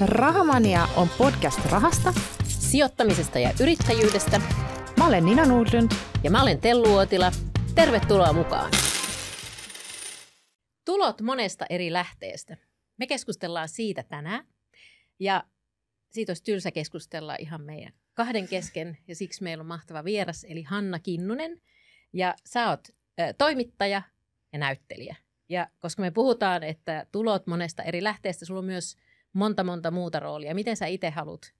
Rahamania on podcast rahasta, sijoittamisesta ja yrittäjyydestä. Mä olen Nina Nordlund. Ja mä olen Tellu Uotila. Tervetuloa mukaan. Tulot monesta eri lähteestä. Me keskustellaan siitä tänään. Ja siitä olisi tylsä keskustella ihan meidän kahden kesken. Ja siksi meillä on mahtava vieras, eli Hanna Kinnunen. Ja sä oot äh, toimittaja ja näyttelijä. Ja koska me puhutaan, että tulot monesta eri lähteestä, sulla on myös monta monta muuta roolia. Miten sä itse haluat,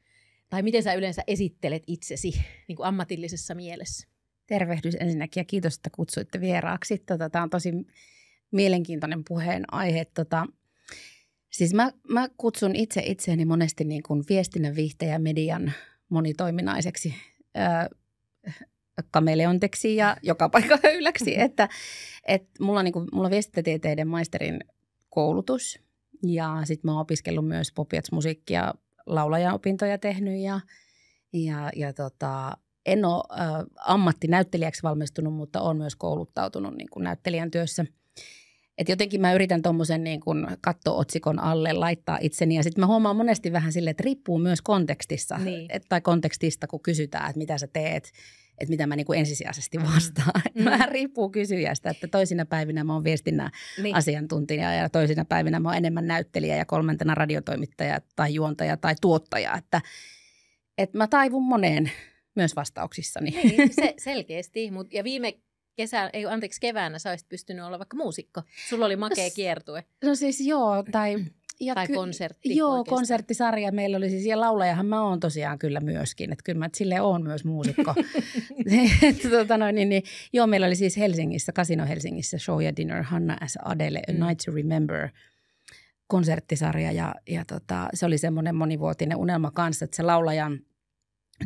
tai miten sä yleensä esittelet itsesi niin kuin ammatillisessa mielessä? Tervehdys ensinnäkin ja kiitos, että kutsuitte vieraaksi. Tota, Tämä on tosi mielenkiintoinen puheenaihe. Tota, siis mä, mä kutsun itse itseäni monesti niin kuin viestinnän, viihteen median monitoiminaiseksi öö, kameleonteksi ja joka paikka yläksi. että, et mulla, on niin kuin, mulla on viestintätieteiden maisterin koulutus ja sitten mä oon opiskellut myös pop musiikkia laulajaopintoja tehnyt ja, ja, ja tota, en ole äh, ammattinäyttelijäksi valmistunut, mutta olen myös kouluttautunut niin kuin näyttelijän työssä – et jotenkin mä yritän tuommoisen niin kun katto-otsikon alle laittaa itseni ja sitten mä huomaan monesti vähän sille, että riippuu myös kontekstissa niin. et, tai kontekstista, kun kysytään, että mitä sä teet, että mitä mä niin kuin ensisijaisesti mm. vastaan. Mm. Vähän riippuu kysyjästä, että toisina päivinä mä oon viestinnän niin. asiantuntija ja toisina päivinä mä oon enemmän näyttelijä ja kolmantena radiotoimittaja tai juontaja tai tuottaja, että, että mä taivun moneen myös vastauksissani. Niin, se, selkeästi. Mut, ja viime kesä ei, anteeksi, keväänä sä olisit pystynyt olla vaikka muusikko. Sulla oli makea no kiertue. No siis joo, tai... Ja tai ky- konsertti. Joo, oikeastaan. konserttisarja meillä oli siis, ja laulajahan mä oon tosiaan kyllä myöskin, että kyllä mä sille oon myös muusikko. et, tota noin, niin, niin, joo, meillä oli siis Helsingissä, Casino Helsingissä, Show ja Dinner, Hanna S. Adele, A mm. Night to Remember konserttisarja ja, ja tota, se oli semmoinen monivuotinen unelma kanssa, että se laulajan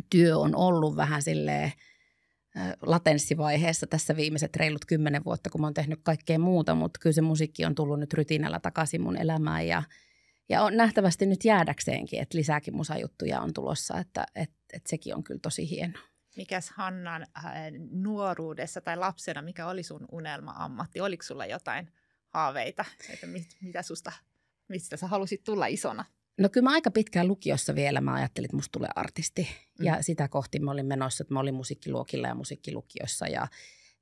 työ on ollut vähän silleen – latenssivaiheessa tässä viimeiset reilut kymmenen vuotta, kun mä oon tehnyt kaikkea muuta, mutta kyllä se musiikki on tullut nyt rytinällä takaisin mun elämään ja, ja on nähtävästi nyt jäädäkseenkin, että lisääkin musajuttuja on tulossa, että että että sekin on kyllä tosi hieno. Mikäs Hannan äh, nuoruudessa tai lapsena, mikä oli sun unelma-ammatti? Oliko sulla jotain haaveita, että mit, mitä susta, mistä sä halusit tulla isona? No kyllä mä aika pitkään lukiossa vielä mä ajattelin, että musta tulee artisti. Mm. Ja sitä kohti mä olin menossa, että mä olin musiikkiluokilla ja musiikkilukiossa ja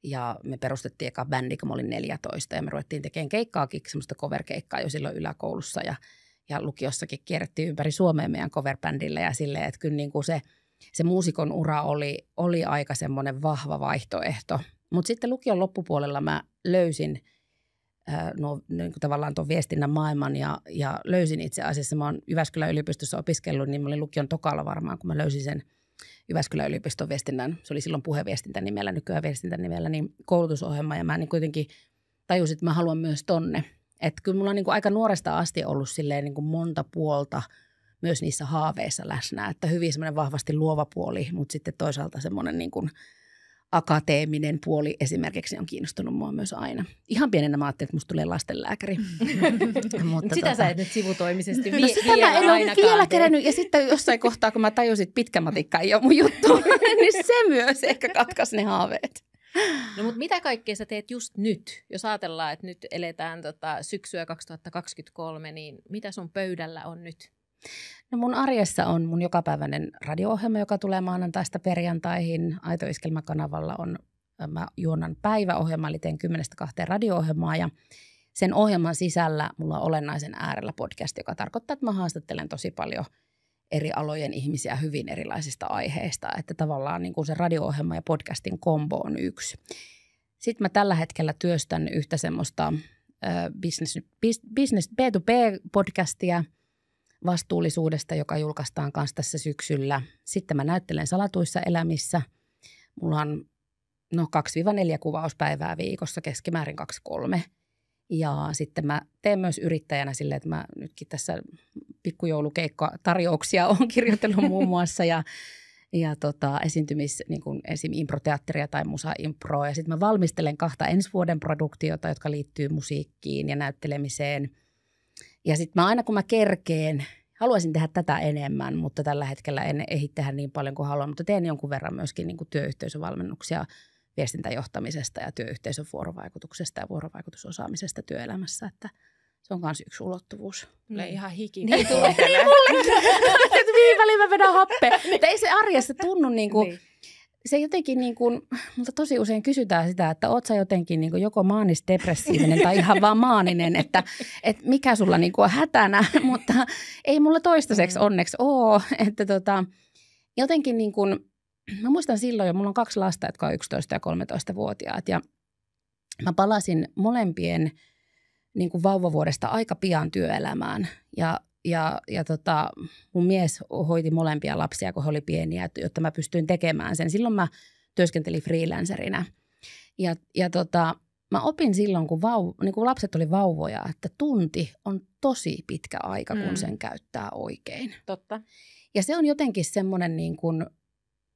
ja me perustettiin eka bändi, kun mä olin 14 ja me ruvettiin tekemään keikkaakin, semmoista cover-keikkaa jo silloin yläkoulussa ja, ja lukiossakin kierrettiin ympäri Suomea meidän cover ja silleen, että kyllä niin kuin se, se muusikon ura oli, oli aika semmoinen vahva vaihtoehto. Mutta sitten lukion loppupuolella mä löysin – Äh, nuo, niin kuin tavallaan tuon viestinnän maailman ja, ja löysin itse asiassa, mä oon Jyväskylän yliopistossa opiskellut, niin mä olin lukion tokalla varmaan, kun mä löysin sen Jyväskylän yliopiston viestinnän, se oli silloin puheviestintä nimellä, nykyään viestintä nimellä, niin koulutusohjelma ja mä niin kuitenkin tajusin, että mä haluan myös tonne. Että kyllä mulla on niin kuin aika nuoresta asti ollut silleen niin kuin monta puolta myös niissä haaveissa läsnä, että hyvin semmoinen vahvasti luova puoli, mutta sitten toisaalta semmoinen niin kuin – akateeminen puoli esimerkiksi on kiinnostunut mua myös aina. Ihan pienenä mä ajattelin, että musta tulee lastenlääkäri. Mutta sitä tota... sä et nyt sivutoimisesti no, sitä mä en ole vielä kerännyt. Ja sitten jossain kohtaa, kun mä tajusin, että pitkä matikka ei ole mun juttu, niin se myös ehkä katkaisi ne haaveet. No mutta mitä kaikkea sä teet just nyt? Jos ajatellaan, että nyt eletään tota syksyä 2023, niin mitä sun pöydällä on nyt? No mun arjessa on mun jokapäiväinen radio-ohjelma, joka tulee maanantaista perjantaihin. Aito Iskelmä-kanavalla on, mä juonnan päiväohjelma, eli teen kymmenestä kahteen radio-ohjelmaa ja sen ohjelman sisällä mulla on olennaisen äärellä podcast, joka tarkoittaa, että mä haastattelen tosi paljon eri alojen ihmisiä hyvin erilaisista aiheista, että tavallaan niin kuin se radio-ohjelma ja podcastin kombo on yksi. Sitten mä tällä hetkellä työstän yhtä semmoista business, business B2B-podcastia – vastuullisuudesta, joka julkaistaan kanssa tässä syksyllä. Sitten mä näyttelen salatuissa elämissä. Mulla on no 2-4 kuvauspäivää viikossa, keskimäärin 2-3. Ja sitten mä teen myös yrittäjänä silleen, että mä nytkin tässä tarjouksia on kirjoitellut muun muassa ja, ja tota, esiintymis, niin kuin esim. improteatteria tai musaimpro. Ja sitten mä valmistelen kahta ensi vuoden produktiota, jotka liittyy musiikkiin ja näyttelemiseen – ja sitten mä aina kun mä kerkeen, haluaisin tehdä tätä enemmän, mutta tällä hetkellä en ehdi tehdä niin paljon kuin haluan, mutta teen jonkun verran myöskin niin kuin työyhteisövalmennuksia viestintäjohtamisesta ja työyhteisön vuorovaikutuksesta ja vuorovaikutusosaamisesta työelämässä, että se on myös yksi ulottuvuus. Niin. Tulee mm. ihan hiki. Niin tulee. niin mulle. mihin väliin mä vedän happea. niin. Ei se arjessa tunnu niinku niin kuin, niin se jotenkin niin kuin, mutta tosi usein kysytään sitä, että oot sä jotenkin niin kuin joko maanisdepressiivinen tai ihan vaan maaninen, että, että mikä sulla niin kuin on hätänä, mutta ei mulla toistaiseksi mm. onneksi oo, että tota, jotenkin niin kuin, mä muistan silloin jo, mulla on kaksi lasta, jotka on 11- ja 13-vuotiaat ja mä palasin molempien niin kuin vauvavuodesta aika pian työelämään ja ja, ja tota, mun mies hoiti molempia lapsia, kun he oli pieniä, jotta mä pystyin tekemään sen. Silloin mä työskentelin freelancerina. Ja, ja tota, mä opin silloin, kun, vau, niin kun lapset oli vauvoja, että tunti on tosi pitkä aika, kun mm. sen käyttää oikein. Totta. Ja se on jotenkin semmoinen niin kun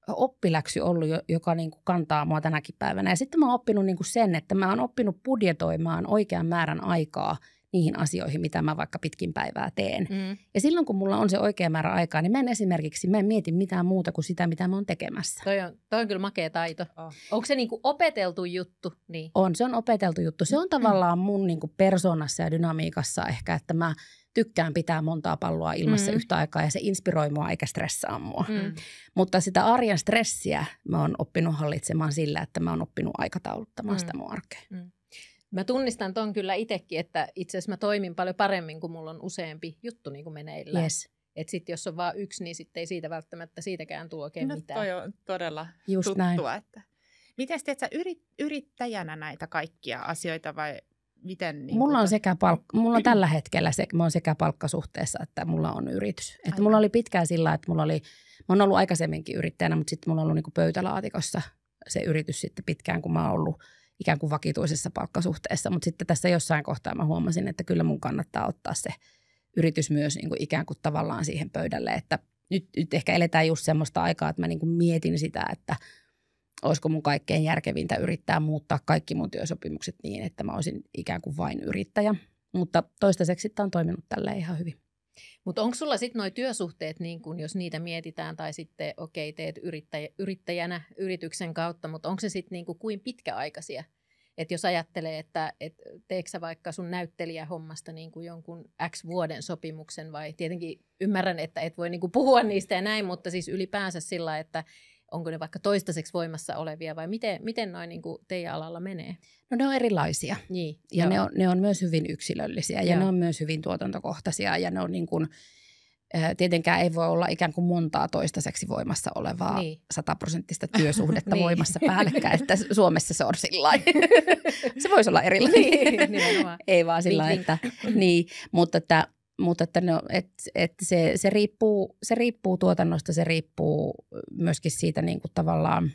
oppiläksy ollut, joka niin kun kantaa mua tänäkin päivänä. Ja sitten mä oon oppinut niin sen, että mä oon oppinut budjetoimaan oikean määrän aikaa – niihin asioihin, mitä mä vaikka pitkin päivää teen. Mm. Ja silloin, kun mulla on se oikea määrä aikaa, niin mä en esimerkiksi, mä en mieti mitään muuta kuin sitä, mitä mä oon tekemässä. Toi on, toi on kyllä makea taito. Oh. Onko se niinku opeteltu juttu? Niin. On, se on opeteltu juttu. Se on mm. tavallaan mun niinku persoonassa ja dynamiikassa ehkä, että mä tykkään pitää montaa palloa ilmassa mm. yhtä aikaa ja se inspiroi mua eikä stressaa mua. Mm. Mutta sitä arjen stressiä mä oon oppinut hallitsemaan sillä, että mä oon oppinut aikatauluttamaan mm. sitä mun arkea. Mm. Mä tunnistan ton kyllä itsekin, että itse asiassa mä toimin paljon paremmin, kun mulla on useampi juttu niin kuin meneillään. Yes. Että sitten jos on vain yksi, niin sitten ei siitä välttämättä siitäkään tule oikein no, mitään. Toi on todella Just tuttua. Näin. Että. Miten teet sä yrit, yrittäjänä näitä kaikkia asioita vai miten? Niin mulla, on sekä palk- mulla on tällä hetkellä se, mä sekä palkkasuhteessa että mulla on yritys. Että mulla oli pitkään sillä, että mulla oli, mä oon ollut aikaisemminkin yrittäjänä, mutta sitten mulla on ollut niinku pöytälaatikossa se yritys sitten pitkään, kun mä oon ollut – ikään kuin vakituisessa palkkasuhteessa, mutta sitten tässä jossain kohtaa mä huomasin, että kyllä mun kannattaa ottaa se yritys myös niin kuin ikään kuin tavallaan siihen pöydälle, että nyt, nyt ehkä eletään just semmoista aikaa, että mä niin kuin mietin sitä, että olisiko mun kaikkein järkevintä yrittää muuttaa kaikki mun työsopimukset niin, että mä olisin ikään kuin vain yrittäjä. Mutta toistaiseksi tämä on toiminut tälle ihan hyvin. Mutta onko sulla sitten nuo työsuhteet, niin kun jos niitä mietitään, tai sitten okei, okay, teet yrittäjä, yrittäjänä yrityksen kautta, mutta onko se sitten niin kuin, kuin pitkäaikaisia? Et jos ajattelee, että et teekö sä vaikka sun näyttelijähommasta niin kuin jonkun X vuoden sopimuksen vai tietenkin ymmärrän, että et voi niin kuin puhua niistä ja näin, mutta siis ylipäänsä sillä, että onko ne vaikka toistaiseksi voimassa olevia vai miten, miten noin niin teidän alalla menee? No ne on erilaisia niin, ja ne on, ne on myös hyvin yksilöllisiä ja joo. ne on myös hyvin tuotantokohtaisia ja ne on niin kuin, eh, tietenkään ei voi olla ikään kuin montaa toistaiseksi voimassa olevaa niin. sataprosenttista työsuhdetta niin. voimassa päällekkäin, että Suomessa se on sillä Se voisi olla erilainen. Niin, ei vaan sillä niin, niin, että, niin, mutta että mutta että no, et, et se, se, riippuu, se riippuu tuotannosta, se riippuu myöskin siitä niin kuin tavallaan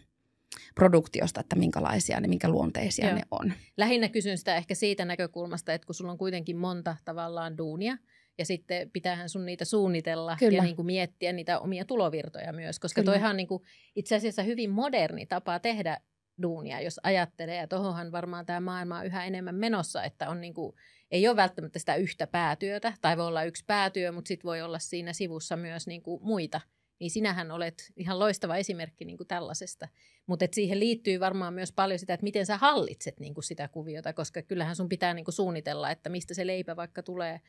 produktiosta, että minkälaisia ne, minkä luonteisia Joo. ne on. Lähinnä kysyn sitä ehkä siitä näkökulmasta, että kun sulla on kuitenkin monta tavallaan duunia, ja sitten pitäähän sun niitä suunnitella Kyllä. ja niin kuin miettiä niitä omia tulovirtoja myös, koska Kyllä. toihan on niin kuin itse asiassa hyvin moderni tapa tehdä duunia, jos ajattelee. Ja tohonhan varmaan tämä maailma on yhä enemmän menossa, että on niin kuin ei ole välttämättä sitä yhtä päätyötä, tai voi olla yksi päätyö, mutta sitten voi olla siinä sivussa myös niin kuin muita. Niin sinähän olet ihan loistava esimerkki niin kuin tällaisesta. Mutta siihen liittyy varmaan myös paljon sitä, että miten sä hallitset niin kuin sitä kuviota, koska kyllähän sun pitää niin kuin suunnitella, että mistä se leipä vaikka tulee –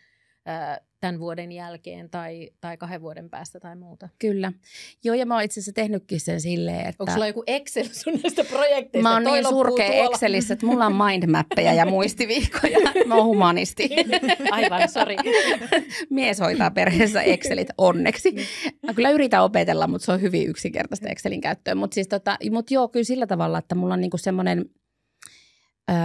tämän vuoden jälkeen tai, tai kahden vuoden päästä tai muuta. Kyllä. Joo, ja mä oon itse asiassa tehnytkin sen silleen, että... Onko sulla joku Excel sun näistä projekteista? Mä oon Toi niin surkea Excelissä, että mulla on mindmappeja ja muistiviikkoja. Mä oon humanisti. Aivan, sori. Mies hoitaa perheessä Excelit, onneksi. Mä kyllä yritän opetella, mutta se on hyvin yksinkertaista Excelin käyttöön. Mutta siis tota, mut joo, kyllä sillä tavalla, että mulla on niinku semmoinen... Öö,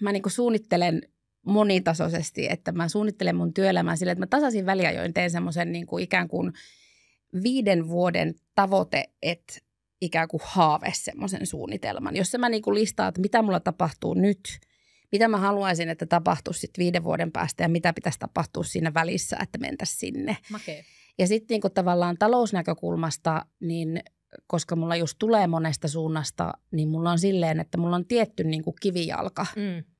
mä niinku suunnittelen – monitasoisesti, että mä suunnittelen mun työelämää sille, että mä tasaisin väliajoin teen semmoisen niin kuin ikään kuin viiden vuoden tavoite, että ikään kuin haave semmoisen suunnitelman, jossa mä niin kuin listaan, että mitä mulla tapahtuu nyt, mitä mä haluaisin, että tapahtuisi sitten viiden vuoden päästä ja mitä pitäisi tapahtua siinä välissä, että mentäisiin sinne. Makee. Ja sitten niin kuin tavallaan talousnäkökulmasta, niin koska mulla just tulee monesta suunnasta, niin mulla on silleen, että mulla on tietty niin kuin kivijalka, mm.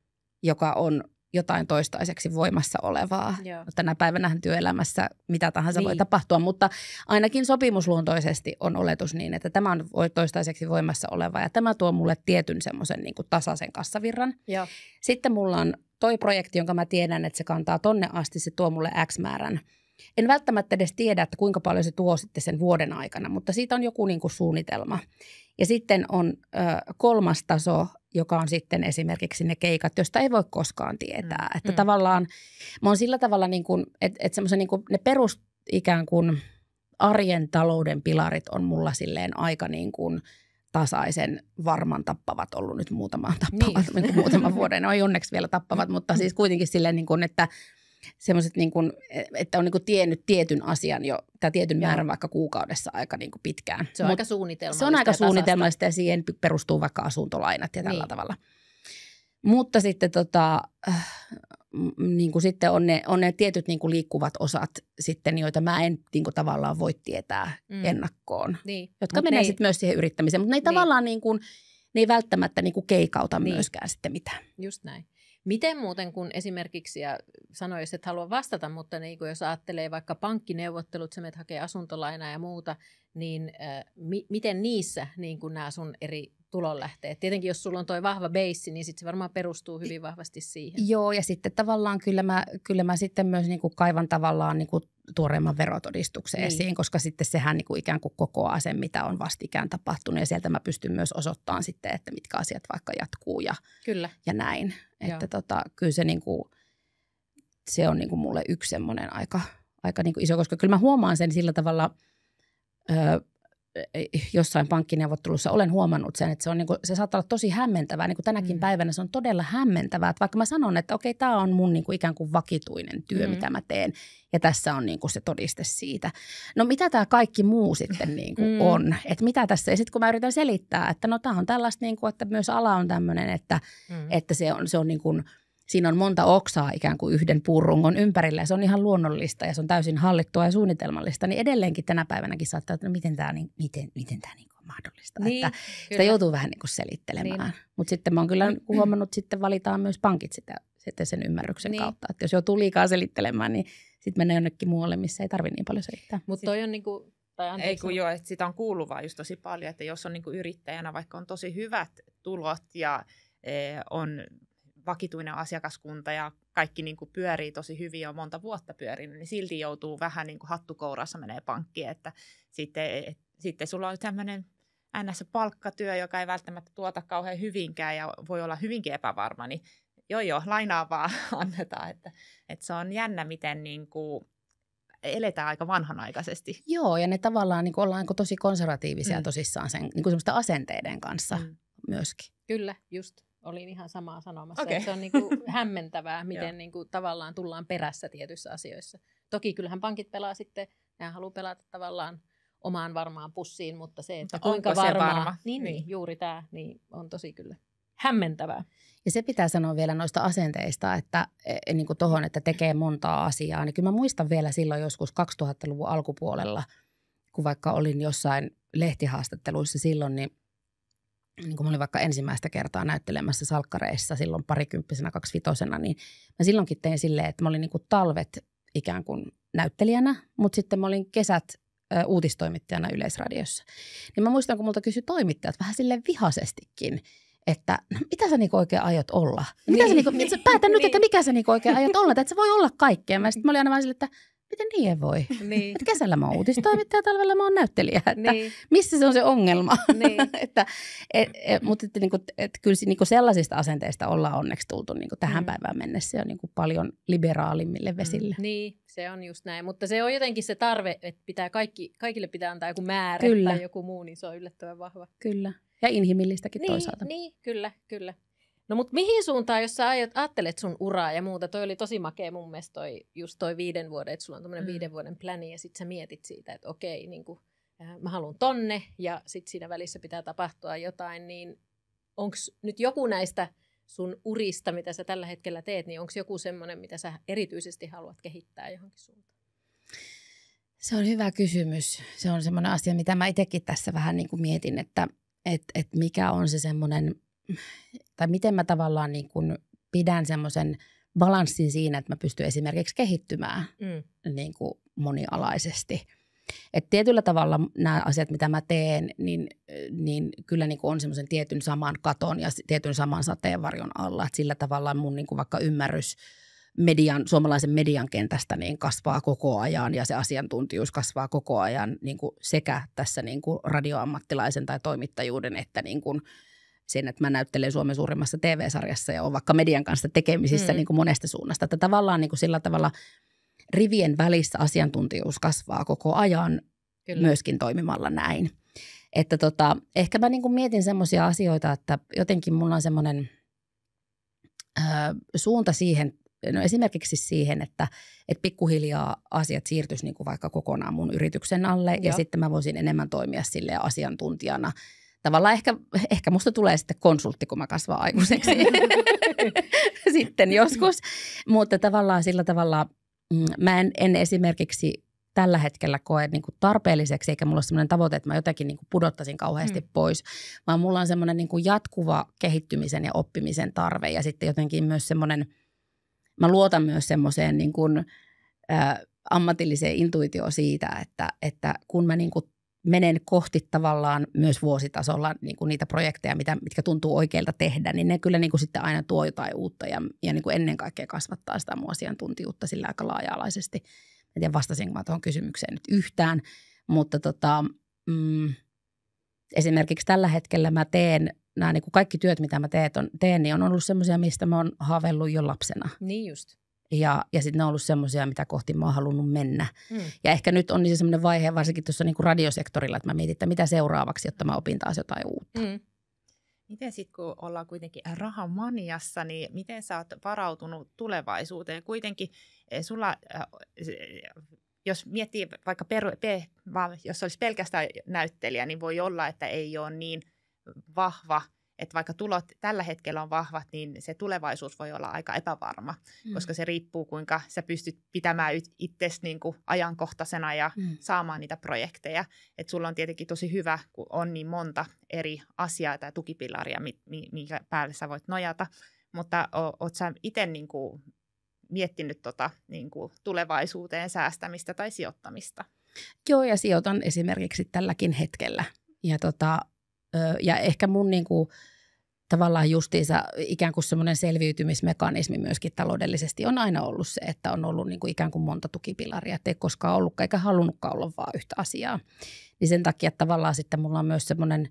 joka on jotain toistaiseksi voimassa olevaa. Joo. Tänä päivänä työelämässä mitä tahansa niin. voi tapahtua, mutta ainakin sopimusluontoisesti on oletus niin, että tämä on toistaiseksi voimassa oleva ja tämä tuo mulle tietyn semmoisen niin kuin tasaisen kassavirran. Joo. Sitten mulla on toi projekti, jonka mä tiedän, että se kantaa tonne asti, se tuo mulle X määrän. En välttämättä edes tiedä, että kuinka paljon se tuo sitten sen vuoden aikana, mutta siitä on joku niin kuin suunnitelma. Ja sitten on ö, kolmas taso, joka on sitten esimerkiksi ne keikat, joista ei voi koskaan tietää. Mm. Että mm. tavallaan mä oon sillä tavalla, niin että, et semmoisen niin ne perus ikään kuin arjen talouden pilarit on mulla silleen aika niin kuin tasaisen varman tappavat ollut nyt muutama niin. tappavat, niin. niin muutaman vuoden. Ne on onneksi vielä tappavat, mutta siis kuitenkin silleen niin kuin, että – semmoiset, niin kuin, että on niin kuin tiennyt tietyn asian jo, tai tietyn määrän Joo. vaikka kuukaudessa aika niin kuin pitkään. Se on Mut aika suunnitelmallista. Se on aika ja suunnitelmallista ja siihen perustuu vaikka asuntolainat ja tällä niin. tavalla. Mutta sitten, tota, äh, niin kuin sitten on, ne, on ne tietyt niin kuin liikkuvat osat, sitten, joita mä en niin kuin tavallaan voi tietää mm. ennakkoon, niin. jotka Mut menee sitten myös siihen yrittämiseen. Mutta ne ei niin. tavallaan niin kuin, ne ei välttämättä niin kuin keikauta niin. myöskään sitten mitään. Just näin. Miten muuten, kun esimerkiksi, ja sanoin, jos et halua vastata, mutta niin kuin jos ajattelee vaikka pankkineuvottelut, sä menet hakee asuntolainaa ja muuta, niin äh, mi- miten niissä niin kun nämä sun eri tulonlähteet. Tietenkin jos sulla on toi vahva beissi, niin sitten se varmaan perustuu hyvin vahvasti siihen. Joo, ja sitten tavallaan kyllä mä, kyllä mä sitten myös niin kuin kaivan tavallaan niin kuin tuoreemman verotodistuksen niin. esiin, koska sitten sehän niin kuin ikään kuin kokoaa sen, mitä on vastikään tapahtunut. Ja sieltä mä pystyn myös osoittamaan sitten, että mitkä asiat vaikka jatkuu ja, kyllä. ja näin. Että tota, kyllä se, niin kuin, se on niin kuin mulle yksi semmoinen aika, aika niin kuin iso, koska kyllä mä huomaan sen sillä tavalla – Öö, E, e, jossain pankkineuvottelussa olen huomannut sen, että se, on niin kuin, se saattaa olla tosi hämmentävää. Niin kuin tänäkin mm. päivänä se on todella hämmentävää. Että vaikka mä sanon, että okei, tämä on mun niin kuin ikään kuin vakituinen työ, mm. mitä mä teen, ja tässä on niin kuin se todiste siitä. No mitä tämä kaikki muu sitten niin kuin mm. on? Että mitä tässä, ja sitten kun mä yritän selittää, että no tämä on tällaista, niin kuin, että myös ala on tämmöinen, että, mm. että se on, se on niin kuin – siinä on monta oksaa ikään kuin yhden puurungon ympärillä ja se on ihan luonnollista ja se on täysin hallittua ja suunnitelmallista, niin edelleenkin tänä päivänäkin saattaa, että no miten tämä niin, miten, miten tämä niin on mahdollista. Niin, että sitä joutuu vähän niin kuin selittelemään. Niin. Mutta sitten mä oon kyllä huomannut, sitten valitaan myös pankit sitä, sitten sen ymmärryksen niin. kautta. Että jos joutuu liikaa selittelemään, niin sitten menee jonnekin muualle, missä ei tarvitse niin paljon selittää. Mutta toi on niin kuin anteeksi. Ei kun joo, että sitä on kuuluvaa, just tosi paljon, että jos on niin yrittäjänä, vaikka on tosi hyvät tulot ja e, on vakituinen asiakaskunta ja kaikki niin kuin pyörii tosi hyvin jo monta vuotta pyörinyt, niin silti joutuu vähän niin kuin hattukourassa menee pankkiin, että sitten, et, sitten sulla on tämmöinen ns. palkkatyö, joka ei välttämättä tuota kauhean hyvinkään ja voi olla hyvinkin epävarma, niin joo joo, lainaa vaan annetaan. Että, että se on jännä, miten niin kuin eletään aika vanhanaikaisesti. Joo, ja ne tavallaan niin kuin ollaan niin tosi konservatiivisia mm. tosissaan sen, niin kuin asenteiden kanssa mm. myöskin. Kyllä, just olin ihan samaa sanomassa. Okay. Että se on niin kuin hämmentävää, miten niin kuin tavallaan tullaan perässä tietyissä asioissa. Toki kyllähän pankit pelaa sitten, nämä haluaa pelata tavallaan omaan varmaan pussiin, mutta se, että kuinka varmaa, varma? niin, niin. niin juuri tämä, niin on tosi kyllä hämmentävää. Ja se pitää sanoa vielä noista asenteista, että e, e, niin kuin tohon, että tekee montaa asiaa. Niin kyllä mä muistan vielä silloin joskus 2000-luvun alkupuolella, kun vaikka olin jossain lehtihaastatteluissa silloin, niin – niin kun mä olin vaikka ensimmäistä kertaa näyttelemässä salkkareissa silloin parikymppisenä, kaksivitosena, niin mä silloinkin tein silleen, että mä olin niin kuin talvet ikään kuin näyttelijänä, mutta sitten mä olin kesät ö, uutistoimittajana Yleisradiossa. Niin mä muistan, kun multa kysyi toimittajat vähän sille vihasestikin, että no, mitä sä niinku oikein aiot olla? Mitä niin, sä niinku, niin, sä päätän niin. nyt, että niin. mikä sä niinku oikein aiot olla, että et sä voi olla kaikkea. Mä, sit mä olin aina vaan silleen, että miten niin voi? Niin. kesällä mä oon uutistoimittaja, talvella mä oon näyttelijä. Että niin. Missä se on se ongelma? Niin. että, et, et, mutta että, niin kuin, että kyllä niin kuin sellaisista asenteista ollaan onneksi tultu niin kuin tähän mm. päivään mennessä. jo on niin kuin paljon liberaalimmille mm, vesille. Mm. Niin, se on just näin. Mutta se on jotenkin se tarve, että pitää kaikki, kaikille pitää antaa joku määrä kyllä. tai joku muu, niin se on yllättävän vahva. Kyllä. Ja inhimillistäkin niin, toisaalta. Niin, kyllä, kyllä. No mutta mihin suuntaan, jos sä ajat, ajattelet sun uraa ja muuta, toi oli tosi makea mun mielestä toi, just toi viiden vuoden, että sulla on tämmöinen mm. viiden vuoden pläni ja sit sä mietit siitä, että okei, niin kuin, äh, mä haluan tonne ja sit siinä välissä pitää tapahtua jotain, niin onko nyt joku näistä sun urista, mitä sä tällä hetkellä teet, niin onko joku semmoinen, mitä sä erityisesti haluat kehittää johonkin suuntaan? Se on hyvä kysymys. Se on semmoinen asia, mitä mä itsekin tässä vähän niin kuin mietin, että et, et mikä on se semmoinen – tai miten mä tavallaan niin kuin pidän semmoisen balanssin siinä, että mä pystyn esimerkiksi kehittymään mm. niin kuin monialaisesti. Et tietyllä tavalla nämä asiat, mitä mä teen, niin, niin kyllä niin kuin on semmoisen tietyn saman katon ja tietyn saman sateenvarjon alla. Et sillä tavalla mun niin kuin vaikka ymmärrys median, suomalaisen median kentästä niin kasvaa koko ajan ja se asiantuntijuus kasvaa koko ajan niin kuin sekä tässä niin kuin radioammattilaisen tai toimittajuuden että niin kuin – sen, että mä näyttelen Suomen suurimmassa TV-sarjassa ja on vaikka median kanssa tekemisissä mm. niin kuin monesta suunnasta. Että tavallaan niin kuin sillä tavalla rivien välissä asiantuntijuus kasvaa koko ajan Kyllä. myöskin toimimalla näin. Että tota, ehkä mä niin kuin mietin semmoisia asioita, että jotenkin mulla on semmoinen äh, suunta siihen, no esimerkiksi siihen, että, että pikkuhiljaa asiat siirtyisi niin kuin vaikka kokonaan mun yrityksen alle Joo. ja sitten mä voisin enemmän toimia sille asiantuntijana – tavallaan ehkä, ehkä musta tulee sitten konsultti, kun mä kasvan aikuiseksi sitten joskus. Mutta tavallaan sillä tavalla mm, mä en, en esimerkiksi tällä hetkellä koe niin kuin tarpeelliseksi, eikä mulla ole sellainen tavoite, että mä jotenkin niin kuin pudottaisin kauheasti mm. pois, vaan mulla on semmoinen niin jatkuva kehittymisen ja oppimisen tarve ja sitten jotenkin myös semmoinen, mä luotan myös semmoiseen niin kuin, äh, ammatilliseen intuitioon siitä, että, että kun mä niin kuin menen kohti tavallaan myös vuositasolla niin kuin niitä projekteja, mitä, mitkä tuntuu oikeilta tehdä, niin ne kyllä niin kuin sitten aina tuo jotain uutta ja, ja niin kuin ennen kaikkea kasvattaa sitä mua asiantuntijuutta sillä aika laaja-alaisesti. En tiedä, vastasinko mä tuohon kysymykseen nyt yhtään, mutta tota, mm, esimerkiksi tällä hetkellä mä teen nämä niin kuin kaikki työt, mitä mä teet on, teen, niin on ollut semmoisia, mistä mä oon haaveillut jo lapsena. Niin just. Ja, ja sitten ne on ollut semmoisia, mitä kohti mä oon halunnut mennä. Mm. Ja ehkä nyt on niin semmoinen vaihe, varsinkin tuossa niin kuin radiosektorilla, että mä mietin, että mitä seuraavaksi, jotta mä opin taas jotain uutta. Mm. Miten sitten, kun ollaan kuitenkin rahamaniassa, niin miten sä oot varautunut tulevaisuuteen? Kuitenkin eh, sulla, eh, jos miettii vaikka, peru, pe, jos olisi pelkästään näyttelijä, niin voi olla, että ei ole niin vahva – että vaikka tulot tällä hetkellä on vahvat, niin se tulevaisuus voi olla aika epävarma, mm. koska se riippuu kuinka sä pystyt pitämään itsesi niin ajankohtaisena ja mm. saamaan niitä projekteja. Että sulla on tietenkin tosi hyvä, kun on niin monta eri asiaa tai tukipilaria, minkä päälle sä voit nojata, mutta oot sä itse niin kuin miettinyt tota, niin kuin tulevaisuuteen säästämistä tai sijoittamista? Joo, ja sijoitan esimerkiksi tälläkin hetkellä. Ja tota, ja ehkä mun niin kuin, tavallaan justiinsa ikään kuin semmoinen selviytymismekanismi myöskin taloudellisesti on aina ollut se, että on ollut niin kuin ikään kuin monta tukipilaria, että ei koskaan ollut eikä halunnutkaan olla vaan yhtä asiaa. Niin sen takia että tavallaan sitten mulla on myös semmoinen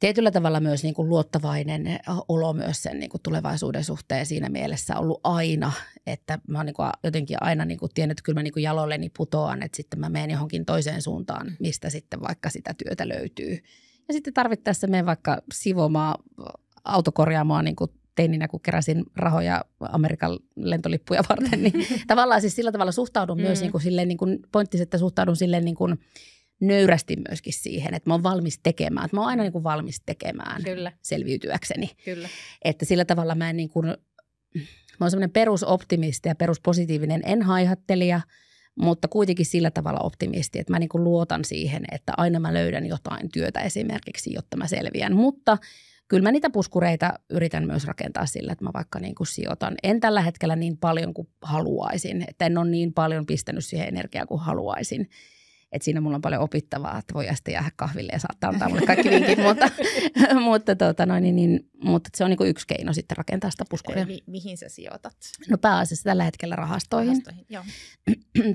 tietyllä tavalla myös niin kuin luottavainen olo myös sen niin kuin tulevaisuuden suhteen siinä mielessä ollut aina, että mä oon niin kuin jotenkin aina niin kuin tiennyt, että kyllä mä niin kuin jalolleni putoan, että sitten mä menen johonkin toiseen suuntaan, mistä sitten vaikka sitä työtä löytyy – ja sitten tarvittaessa menen vaikka sivomaa autokorjaamoa niin kuin teininä, kun keräsin rahoja Amerikan lentolippuja varten, niin tavallaan siis sillä tavalla suhtaudun mm. myös niin kuin silleen, niin kuin pointtis, että suhtaudun silleen niin kuin nöyrästi myöskin siihen, että mä oon valmis tekemään, että mä oon aina niin kuin valmis tekemään Kyllä. selviytyäkseni. Kyllä. Että sillä tavalla mä en niin kuin, mä oon semmoinen perusoptimisti ja peruspositiivinen, en haihattelija – mutta kuitenkin sillä tavalla optimisti, että mä niin kuin luotan siihen, että aina mä löydän jotain työtä esimerkiksi, jotta mä selviän. Mutta kyllä mä niitä puskureita yritän myös rakentaa sillä, että mä vaikka niin kuin sijoitan. En tällä hetkellä niin paljon kuin haluaisin, että en ole niin paljon pistänyt siihen energiaa kuin haluaisin – että siinä mulla on paljon opittavaa, että voi sitten jäädä kahville ja saattaa antaa mulle kaikki vinkit, mutta, mutta, tuota, no, niin, niin, mutta se on niin kuin yksi keino sitten rakentaa sitä puskuria. Mi- mihin sä sijoitat? No pääasiassa tällä hetkellä rahastoihin. rahastoihin joo.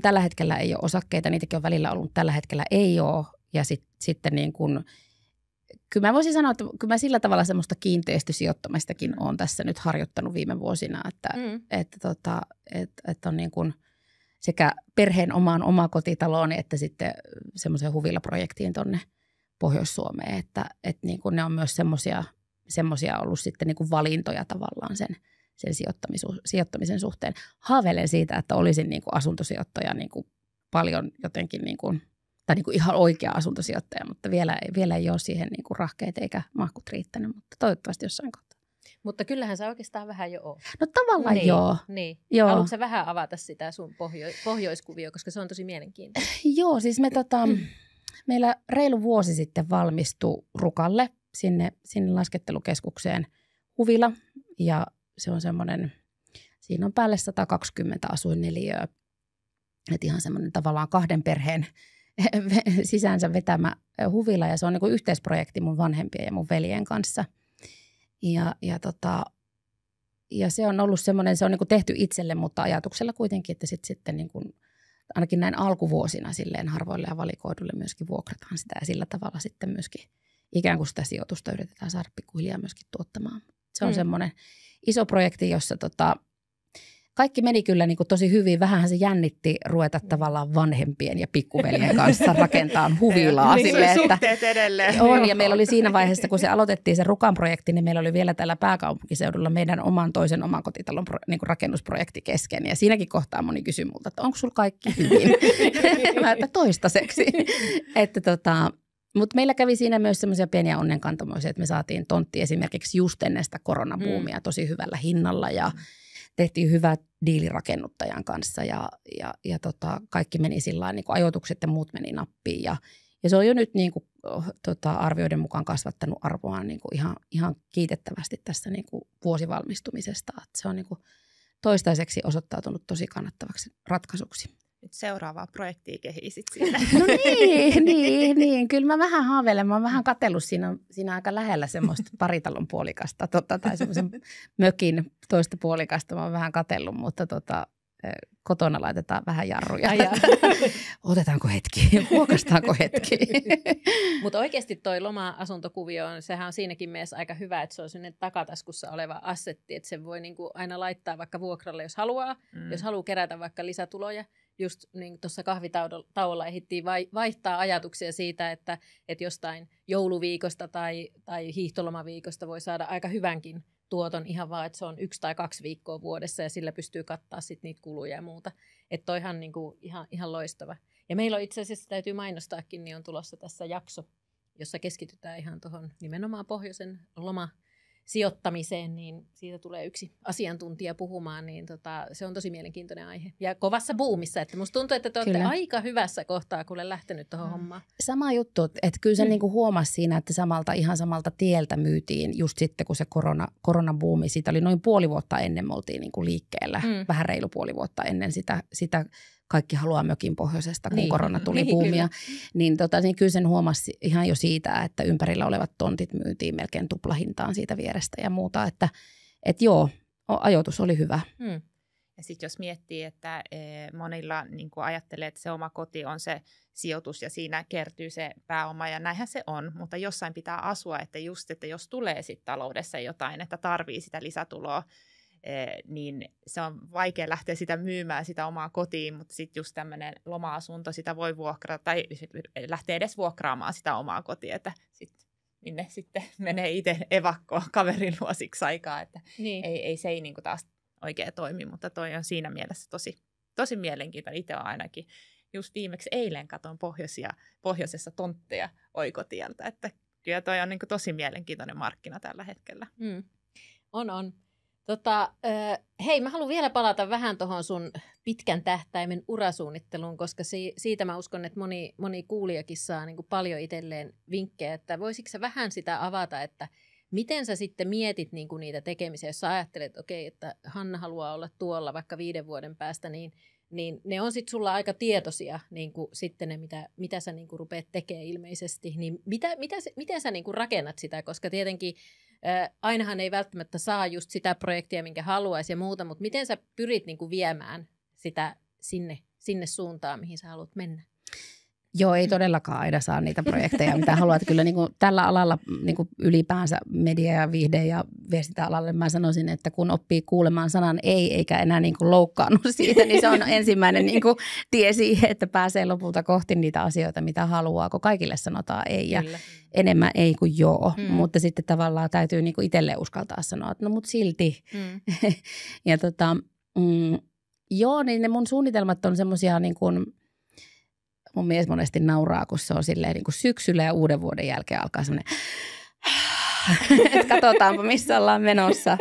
tällä hetkellä ei ole osakkeita, niitäkin on välillä ollut, tällä hetkellä ei ole ja sit, sitten niin kuin, kyllä mä voisin sanoa, että kyllä mä sillä tavalla semmoista kiinteistösijoittamistakin mm. olen tässä nyt harjoittanut viime vuosina, että, mm. että, tota, että, että on niin kuin – sekä perheen omaan omakotitaloon että sitten semmoiseen huvilaprojektiin tuonne Pohjois-Suomeen, että, että niin kuin ne on myös semmoisia semmoisia ollut sitten niin kuin valintoja tavallaan sen, sen sijoittamisen suhteen. Haaveilen siitä, että olisin niin kuin asuntosijoittaja niin kuin paljon jotenkin niin kuin, tai niin kuin ihan oikea asuntosijoittaja, mutta vielä, vielä ei ole siihen niin kuin rahkeet eikä mahkut riittänyt, mutta toivottavasti jossain kohtaa. Mutta kyllähän sä oikeastaan vähän jo oot. No tavallaan niin, joo. Niin. joo. Haluatko sä vähän avata sitä sun pohjo- pohjoiskuvio, koska se on tosi mielenkiintoista. Eh, joo, siis me tota, meillä reilu vuosi sitten valmistui Rukalle sinne, sinne laskettelukeskukseen Huvila. Ja se on semmoinen, siinä on päälle 120 asuinneliöä. Että ihan semmoinen tavallaan kahden perheen sisäänsä vetämä huvila ja se on niin kuin yhteisprojekti mun vanhempien ja mun veljen kanssa – ja, ja, tota, ja se on ollut semmoinen, se on niin kuin tehty itselle, mutta ajatuksella kuitenkin, että sit, sitten niin kuin, ainakin näin alkuvuosina silleen harvoille ja valikoidulle myöskin vuokrataan sitä ja sillä tavalla sitten myöskin ikään kuin sitä sijoitusta yritetään saada pikkuhiljaa myöskin tuottamaan. Se on mm. semmoinen iso projekti, jossa tota, kaikki meni kyllä niin kuin tosi hyvin. Vähän se jännitti ruveta tavallaan vanhempien ja pikkuveljen kanssa rakentaa niin. huvilaa. niin, sille, että edelleen. On, ja meillä oli siinä vaiheessa, kun se aloitettiin se Rukan projekti, niin meillä oli vielä täällä pääkaupunkiseudulla meidän oman toisen oman kotitalon pro, niin kuin rakennusprojekti kesken. Ja siinäkin kohtaa moni kysyi multa, että onko sulla kaikki hyvin? Mä, että toistaiseksi. että tota, mutta meillä kävi siinä myös semmoisia pieniä onnenkantamoisia, että me saatiin tontti esimerkiksi just ennen sitä koronabuumia mm. tosi hyvällä hinnalla ja mm tehtiin hyvä diili rakennuttajan kanssa ja, ja, ja tota, kaikki meni sillä niin kuin ajoitukset ja muut meni nappiin ja, ja se on jo nyt niin kuin, oh, tota, arvioiden mukaan kasvattanut arvoaan niin kuin ihan, ihan kiitettävästi tässä niin kuin vuosivalmistumisesta. Että se on niin kuin toistaiseksi osoittautunut tosi kannattavaksi ratkaisuksi nyt seuraavaa projektia kehisit siinä. No niin, niin, niin. Kyllä mä vähän haaveilen. Mä oon vähän katsellut siinä, siinä aika lähellä semmoista paritalon puolikasta tota, tai semmoisen mökin toista puolikasta. Mä oon vähän katsellut, mutta tota, eh, kotona laitetaan vähän jarruja. Ja. Otetaanko hetki, huokastaanko hetki. Mutta oikeasti toi loma-asuntokuvio, on, sehän on siinäkin mielessä aika hyvä, että se on sinne takataskussa oleva assetti, että sen voi niinku aina laittaa vaikka vuokralle, jos haluaa, mm. jos haluaa kerätä vaikka lisätuloja, just niin tuossa kahvitauolla ehdittiin vaihtaa ajatuksia siitä, että, että jostain jouluviikosta tai, tai hiihtolomaviikosta voi saada aika hyvänkin tuoton ihan vaan, että se on yksi tai kaksi viikkoa vuodessa ja sillä pystyy kattaa sitten niitä kuluja ja muuta. Että toihan niin kuin ihan, ihan loistava. Ja meillä on itse asiassa, täytyy mainostaakin, niin on tulossa tässä jakso, jossa keskitytään ihan tuohon nimenomaan pohjoisen loma sijoittamiseen, niin siitä tulee yksi asiantuntija puhumaan, niin tota, se on tosi mielenkiintoinen aihe. Ja kovassa buumissa, että musta tuntuu, että te olette kyllä. aika hyvässä kohtaa, kun olen lähtenyt tuohon mm. hommaan. Sama juttu, että kyllä se mm. niinku huomasi siinä, että samalta, ihan samalta tieltä myytiin just sitten, kun se korona, koronabuumi, siitä oli noin puoli vuotta ennen me oltiin niinku liikkeellä, mm. vähän reilu puoli vuotta ennen sitä, sitä kaikki haluaa mökin pohjoisesta, kun niin, korona tuli niin, puumia. Kyllä. Niin, tota, niin kyllä sen huomasi ihan jo siitä, että ympärillä olevat tontit myytiin melkein tuplahintaan siitä vierestä ja muuta. Että et joo, ajoitus oli hyvä. Hmm. Ja sitten jos miettii, että e, monilla niin ajattelee, että se oma koti on se sijoitus ja siinä kertyy se pääoma ja näinhän se on, mutta jossain pitää asua, että just, että jos tulee sitten taloudessa jotain, että tarvii sitä lisätuloa, niin se on vaikea lähteä sitä myymään sitä omaa kotiin, mutta sitten just tämmöinen loma-asunto, sitä voi vuokrata tai lähtee edes vuokraamaan sitä omaa kotia, että sit, minne sitten menee itse evakkoon kaverin luo siksi aikaa, että niin. ei, ei, se ei niinku taas oikein toimi, mutta toi on siinä mielessä tosi, tosi mielenkiintoinen. Itse on ainakin just viimeksi eilen katon pohjoisia, pohjoisessa tontteja oikotieltä, että kyllä toi on niinku tosi mielenkiintoinen markkina tällä hetkellä. Mm. On, on. Tota, hei, mä haluan vielä palata vähän tuohon sun pitkän tähtäimen urasuunnitteluun, koska siitä mä uskon, että moni, moni kuulijakin saa niin kuin paljon itselleen vinkkejä, että voisitko sä vähän sitä avata, että miten sä sitten mietit niin kuin niitä tekemisiä, jos sä ajattelet, että okei, että Hanna haluaa olla tuolla vaikka viiden vuoden päästä, niin, niin ne on sitten sulla aika tietoisia niin kuin sitten ne, mitä, mitä sä niin kuin rupeat tekemään ilmeisesti, niin mitä, mitä, miten sä niin kuin rakennat sitä, koska tietenkin ainahan ei välttämättä saa just sitä projektia, minkä haluaisi ja muuta, mutta miten sä pyrit niin kuin viemään sitä sinne, sinne suuntaan, mihin sä haluat mennä? Joo, ei todellakaan aina saa niitä projekteja, mitä haluat. Kyllä niin kuin tällä alalla niin kuin ylipäänsä media ja viihde ja viestintäalalle mä sanoisin, että kun oppii kuulemaan sanan ei eikä enää niin kuin loukkaannut siitä, niin se on ensimmäinen niin kuin tie siihen, että pääsee lopulta kohti niitä asioita, mitä haluaa, kun kaikille sanotaan ei ja Kyllä. enemmän ei kuin joo. Hmm. Mutta sitten tavallaan täytyy niin kuin itselle uskaltaa sanoa, että no mut silti. Hmm. ja tota, mm, joo, niin ne mun suunnitelmat on semmoisia niin kuin – Mun mies monesti nauraa, kun se on silleen niin kuin syksyllä ja uuden vuoden jälkeen alkaa semmoinen että katsotaanpa missä ollaan menossa.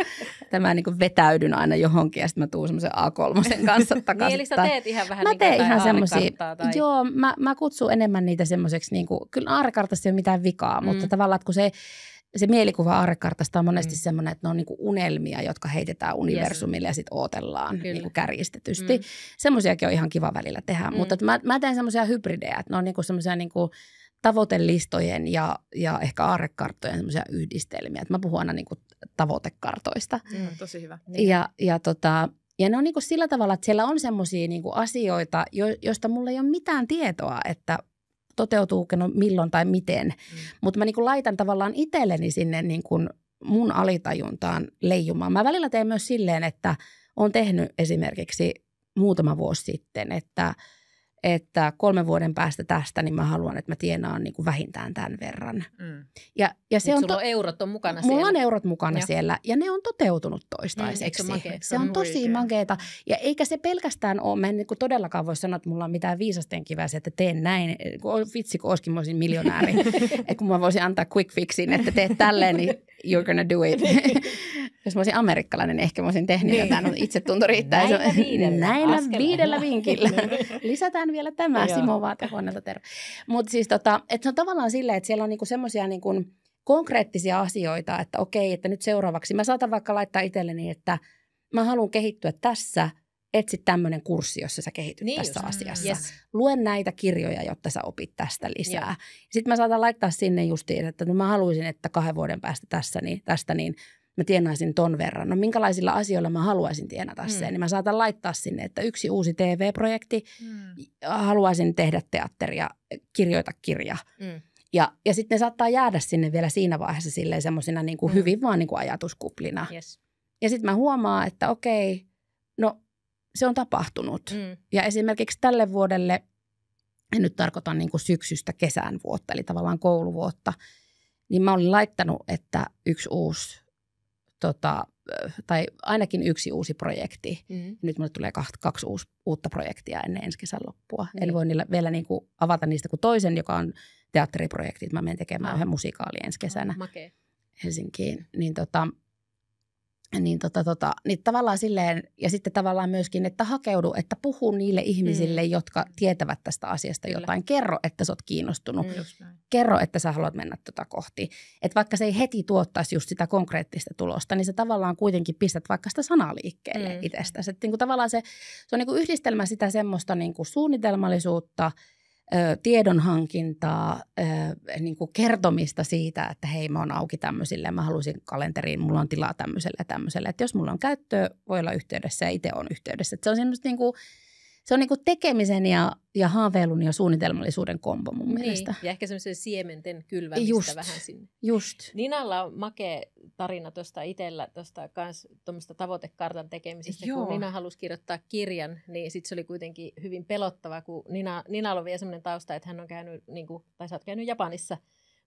Tämä niin kuin vetäydyn aina johonkin ja sitten mä tuun semmoisen A3 kanssa takaisin. niin, eli sä teet ihan vähän mä teen niin ihan semmoisia, tai... joo, mä, mä kutsun enemmän niitä semmoiseksi, niin kuin, kyllä aarekartassa ei ole mitään vikaa, mm. mutta tavallaan, että kun se se mielikuva aarekartasta on monesti mm. semmoinen, että ne on niinku unelmia, jotka heitetään universumille yes. ja sitten ootellaan Kyllä. niinku kärjistetysti. Mm. Semmoisiakin on ihan kiva välillä tehdä, mm. mutta mä, mä teen semmoisia hybridejä, että ne on niinku semmoisia niinku tavoitelistojen ja, ja ehkä aarekarttojen semmoisia yhdistelmiä. Et mä puhun aina niinku tavoitekartoista. Mm, mm tosi hyvä. Niin. Ja, ja tota, ja ne on niin kuin sillä tavalla, että siellä on semmoisia niin asioita, joista mulla ei ole mitään tietoa, että toteutuuko no milloin tai miten. Mm. Mutta mä niin kuin laitan tavallaan itselleni sinne niin kuin mun alitajuntaan leijumaan. Mä välillä teen myös silleen, että on tehnyt esimerkiksi muutama vuosi sitten, että – että kolmen vuoden päästä tästä, niin mä haluan, että mä tienaan niin kuin vähintään tämän verran. Mm. Ja, ja se on sulla to- on eurot on mukana siellä. Mulla on eurot mukana ja. siellä ja ne on toteutunut toistaiseksi. Mm, se, makea, se on, on tosi makeeta. Ja eikä se pelkästään ole, mä en niin kuin todellakaan voi sanoa, että mulla on mitään viisasten kiväsi, että teen näin. Vitsi, kun olisikin mä olisin miljonääri. että kun mä voisin antaa quick fixin, että teet tälleen, niin you're gonna do it. Jos mä olisin amerikkalainen, ehkä mä olisin tehnyt niin. jotain, mutta itse tuntuu riittää. Näillä viidellä, näillä viidellä vinkillä. Lisätään otetaan vielä tämä Joo. Simo Vaatehuoneelta terve. Mutta siis tota, että se on tavallaan silleen, että siellä on niinku semmoisia niinku konkreettisia asioita, että okei, että nyt seuraavaksi mä saatan vaikka laittaa itselleni, että mä haluan kehittyä tässä, etsi tämmöinen kurssi, jossa sä kehityt niin tässä just, asiassa. Yes. Lue näitä kirjoja, jotta sä opit tästä lisää. Yeah. Sitten mä saatan laittaa sinne justiin, että no mä haluaisin, että kahden vuoden päästä tässä, niin, tästä niin – mä tienaisin ton verran. No minkälaisilla asioilla mä haluaisin tienata mm. sen, niin mä saatan laittaa sinne, että yksi uusi TV-projekti, mm. haluaisin tehdä teatteria, eh, kirjoita kirja. Mm. Ja, ja sitten ne saattaa jäädä sinne vielä siinä vaiheessa silleen semmoisina niin kuin mm. hyvin vaan niin kuin ajatuskuplina. Yes. Ja sitten mä huomaan, että okei, no se on tapahtunut. Mm. Ja esimerkiksi tälle vuodelle, en nyt tarkoita niin kuin syksystä kesän vuotta, eli tavallaan kouluvuotta, niin mä olin laittanut, että yksi uusi tota, tai ainakin yksi uusi projekti. Mm. Nyt mulle tulee kaksi, kaksi uusi, uutta projektia ennen ensi kesän loppua. Mm. Niin. Eli voin niillä vielä niin kuin avata niistä kuin toisen, joka on teatteriprojekti. Mä menen tekemään oh. yhden musikaalin ensi kesänä oh, Helsinkiin. Niin tota, niin, tota, tota, niin tavallaan silleen, ja sitten tavallaan myöskin, että hakeudu, että puhu niille ihmisille, mm. jotka tietävät tästä asiasta Kyllä. jotain. Kerro, että sä oot kiinnostunut. Mm. Kerro, että sä haluat mennä tota kohti. Että vaikka se ei heti tuottaisi just sitä konkreettista tulosta, niin sä tavallaan kuitenkin pistät vaikka sitä sanaa liikkeelle mm. itsestäsi. Että niin tavallaan se, se on niin kuin yhdistelmä sitä semmoista niin kuin suunnitelmallisuutta – tiedonhankintaa, niin kuin kertomista siitä, että hei mä oon auki tämmöisille, mä haluaisin kalenteriin, mulla on tilaa tämmöiselle ja tämmöiselle. Että jos mulla on käyttöä, voi olla yhteydessä ja itse on yhteydessä. Että se on semmoista niin kuin se on niinku tekemisen ja, ja haaveilun ja suunnitelmallisuuden kombo mun niin, mielestä. ja ehkä semmoisen siementen kylvämistä just, vähän sinne. Just. Ninalla on makea tarina tuosta itsellä, tuosta kans tavoitekartan tekemisestä. Joo. Kun Nina halusi kirjoittaa kirjan, niin sitten se oli kuitenkin hyvin pelottava, kun Nina, Ninalla on vielä semmoinen tausta, että hän on käynyt, niin kuin, tai sä oot käynyt Japanissa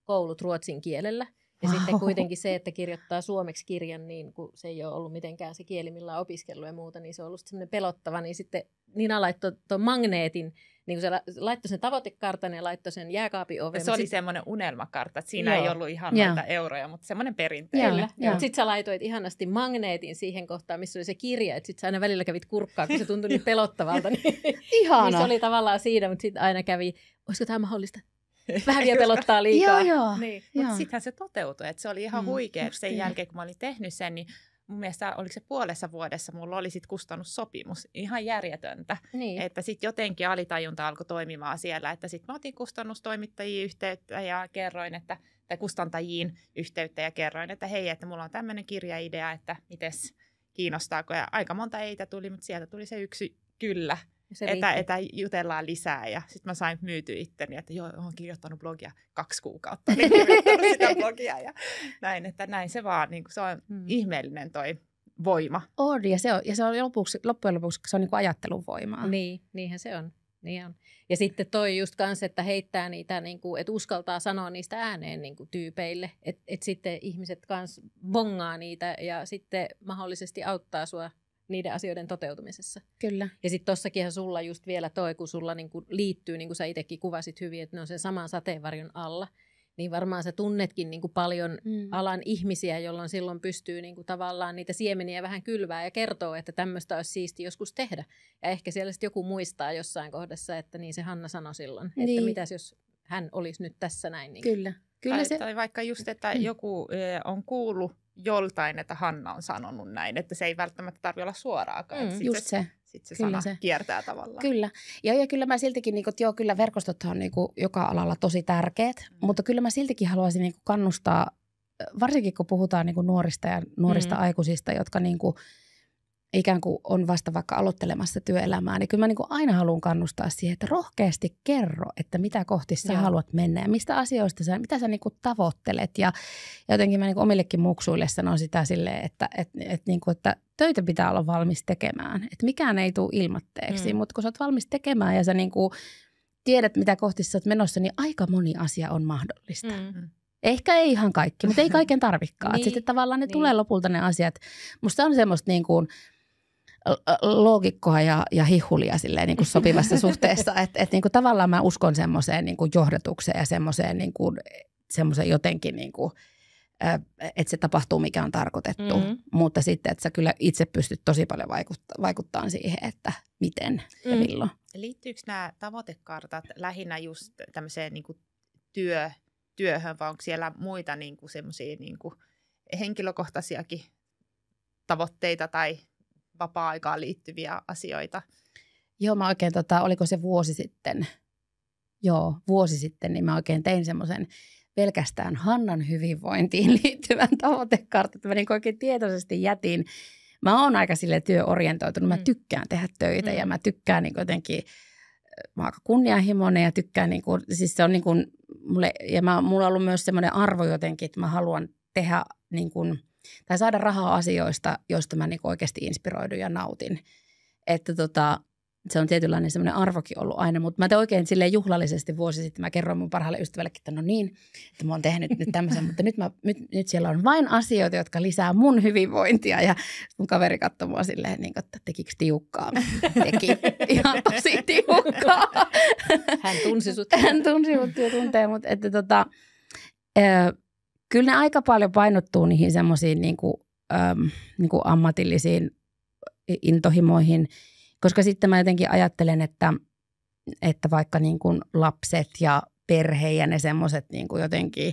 koulut ruotsin kielellä. Ja wow. sitten kuitenkin se, että kirjoittaa suomeksi kirjan, niin kun se ei ole ollut mitenkään se kieli, millä on opiskellut ja muuta, niin se on ollut semmoinen pelottava. Niin sitten Nina laittoi tuon magneetin, niin kun se laittoi sen tavoitekartan ja laittoi sen jääkaapin oven. Se oli sit... semmoinen unelmakartta, että siinä Joo. ei ollut ihan Joo. noita euroja, mutta semmoinen perinteinen. Sitten sä laitoit ihanasti magneetin siihen kohtaan, missä oli se kirja, että sitten sä aina välillä kävit kurkkaa, kun se tuntui niin pelottavalta. Niin, Ihana. niin se oli tavallaan siinä, mutta sitten aina kävi, olisiko tämä mahdollista, vähän vielä pelottaa liikaa. joo, joo. Niin. Mutta sittenhän se toteutui, että se oli ihan mm, huikea. Sen sen niin. jälkeen, kun mä olin tehnyt sen, niin mun mielestä oliko se puolessa vuodessa mulla oli sitten sopimus Ihan järjetöntä. Niin. Että sitten jotenkin alitajunta alkoi toimimaan siellä, että sitten mä otin kustannustoimittajiin yhteyttä ja kerroin, että tai kustantajiin yhteyttä ja kerroin, että hei, että mulla on tämmöinen kirjaidea, että mites kiinnostaako. Ja aika monta eitä tuli, mutta sieltä tuli se yksi kyllä. Että etä, etä jutellaan lisää ja sitten mä sain myytyä itteni, että joo, olen kirjoittanut blogia kaksi kuukautta, niin sitä blogia ja näin, että näin se vaan, niin kuin se on hmm. ihmeellinen toi voima. On ja se on, ja se on lopuksi, loppujen lopuksi se on niin kuin ajattelun voimaa. Niin, niinhän se on. Niin on. Ja sitten toi just kanssa, että heittää niitä, niin kuin, että uskaltaa sanoa niistä ääneen niin kuin tyypeille, että et sitten ihmiset kanssa bongaa niitä ja sitten mahdollisesti auttaa sua niiden asioiden toteutumisessa. Kyllä. Ja sitten tuossakin sulla just vielä toi, kun sulla niinku liittyy, niin kuin sä itsekin kuvasit hyvin, että ne on sen saman sateenvarjon alla, niin varmaan sä tunnetkin niinku paljon mm. alan ihmisiä, jolloin silloin pystyy niinku tavallaan niitä siemeniä vähän kylvää ja kertoo, että tämmöistä olisi siisti joskus tehdä. Ja ehkä siellä sitten joku muistaa jossain kohdassa, että niin se Hanna sanoi silloin, niin. että mitäs jos hän olisi nyt tässä näin. Niin. Kyllä. Kyllä tai, se... tai vaikka just, että mm. joku eh, on kuullut joltain, että Hanna on sanonut näin, että se ei välttämättä tarvitse olla suoraakaan. Mm, sit just se. Sitten se, kyllä sana se kiertää tavallaan. Kyllä. Ja, ja kyllä mä siltikin, niin kuin, joo, kyllä verkostot on niin kun, joka alalla tosi tärkeät, mm. mutta kyllä mä siltikin haluaisin niin kun, kannustaa, varsinkin kun puhutaan niin kun, nuorista ja nuorista mm. aikuisista, jotka niin kun, ikään kuin on vasta vaikka aloittelemassa työelämää, niin kyllä mä niin kuin aina haluan kannustaa siihen, että rohkeasti kerro, että mitä kohti sä Joo. haluat mennä ja mistä asioista sä, mitä sä niin kuin tavoittelet. Ja, ja jotenkin mä niin kuin omillekin muksuille sanon sitä silleen, että, että, että, niin kuin, että töitä pitää olla valmis tekemään. Että mikään ei tule ilmatteeksi, mm. mutta kun sä oot valmis tekemään ja sä niin kuin tiedät, mitä kohti sä oot menossa, niin aika moni asia on mahdollista. Mm. mm. Ehkä ei ihan kaikki, mutta ei kaiken tarvikkaa. niin, sitten tavallaan ne niin. tulee lopulta ne asiat. Musta on semmoista niin kuin – loogikkoa ja, ja hihulia silleen niin kuin sopivassa suhteessa. Että et niin kuin tavallaan mä uskon semmoiseen niin kuin johdatukseen ja semmoiseen niin kuin, semmoiseen jotenkin niin kuin, että se tapahtuu, mikä on tarkoitettu. Mm-hmm. Mutta sitten, että sä kyllä itse pystyt tosi paljon vaikutta- vaikuttaa siihen, että miten mm-hmm. ja mm. milloin. Liittyykö nämä tavoitekartat lähinnä just tämmöiseen niin kuin työ, työhön, vai onko siellä muita niin kuin semmoisia niin kuin henkilökohtaisiakin tavoitteita tai vapaa-aikaan liittyviä asioita? Joo, mä oikein, tota, oliko se vuosi sitten? Joo, vuosi sitten, niin mä oikein tein semmoisen pelkästään Hannan hyvinvointiin liittyvän tavoitekartta, että mä niin oikein tietoisesti jätin. Mä oon aika sille työorientoitunut, mä mm. tykkään tehdä töitä mm. ja mä tykkään niin jotenkin mä aika kunnianhimoinen ja tykkään, niin kuin, siis se on niin kuin, mulle, ja mä, mulla on ollut myös semmoinen arvo jotenkin, että mä haluan tehdä niin kuin, tai saada rahaa asioista, joista mä niin oikeasti inspiroidun ja nautin. Että tota, se on tietynlainen semmoinen arvokin ollut aina, mutta mä tein oikein sille juhlallisesti vuosi sitten, mä kerroin mun parhaalle ystävällekin, että no niin, että mä oon tehnyt nyt tämmöisen, mutta nyt, mä, nyt, nyt siellä on vain asioita, jotka lisää mun hyvinvointia ja mun kaveri katsoi mua silleen, niin kuin, että tekikö tiukkaa? Teki ihan tosi tiukkaa. Hän tunsi sut. Hän tunsi mut ja tuntee mutta että tota, kyllä ne aika paljon painottuu niihin semmoisiin niin kuin, ähm, niin ammatillisiin intohimoihin, koska sitten mä jotenkin ajattelen, että, että vaikka niin kuin lapset ja perhe ja ne semmoiset niin kuin jotenkin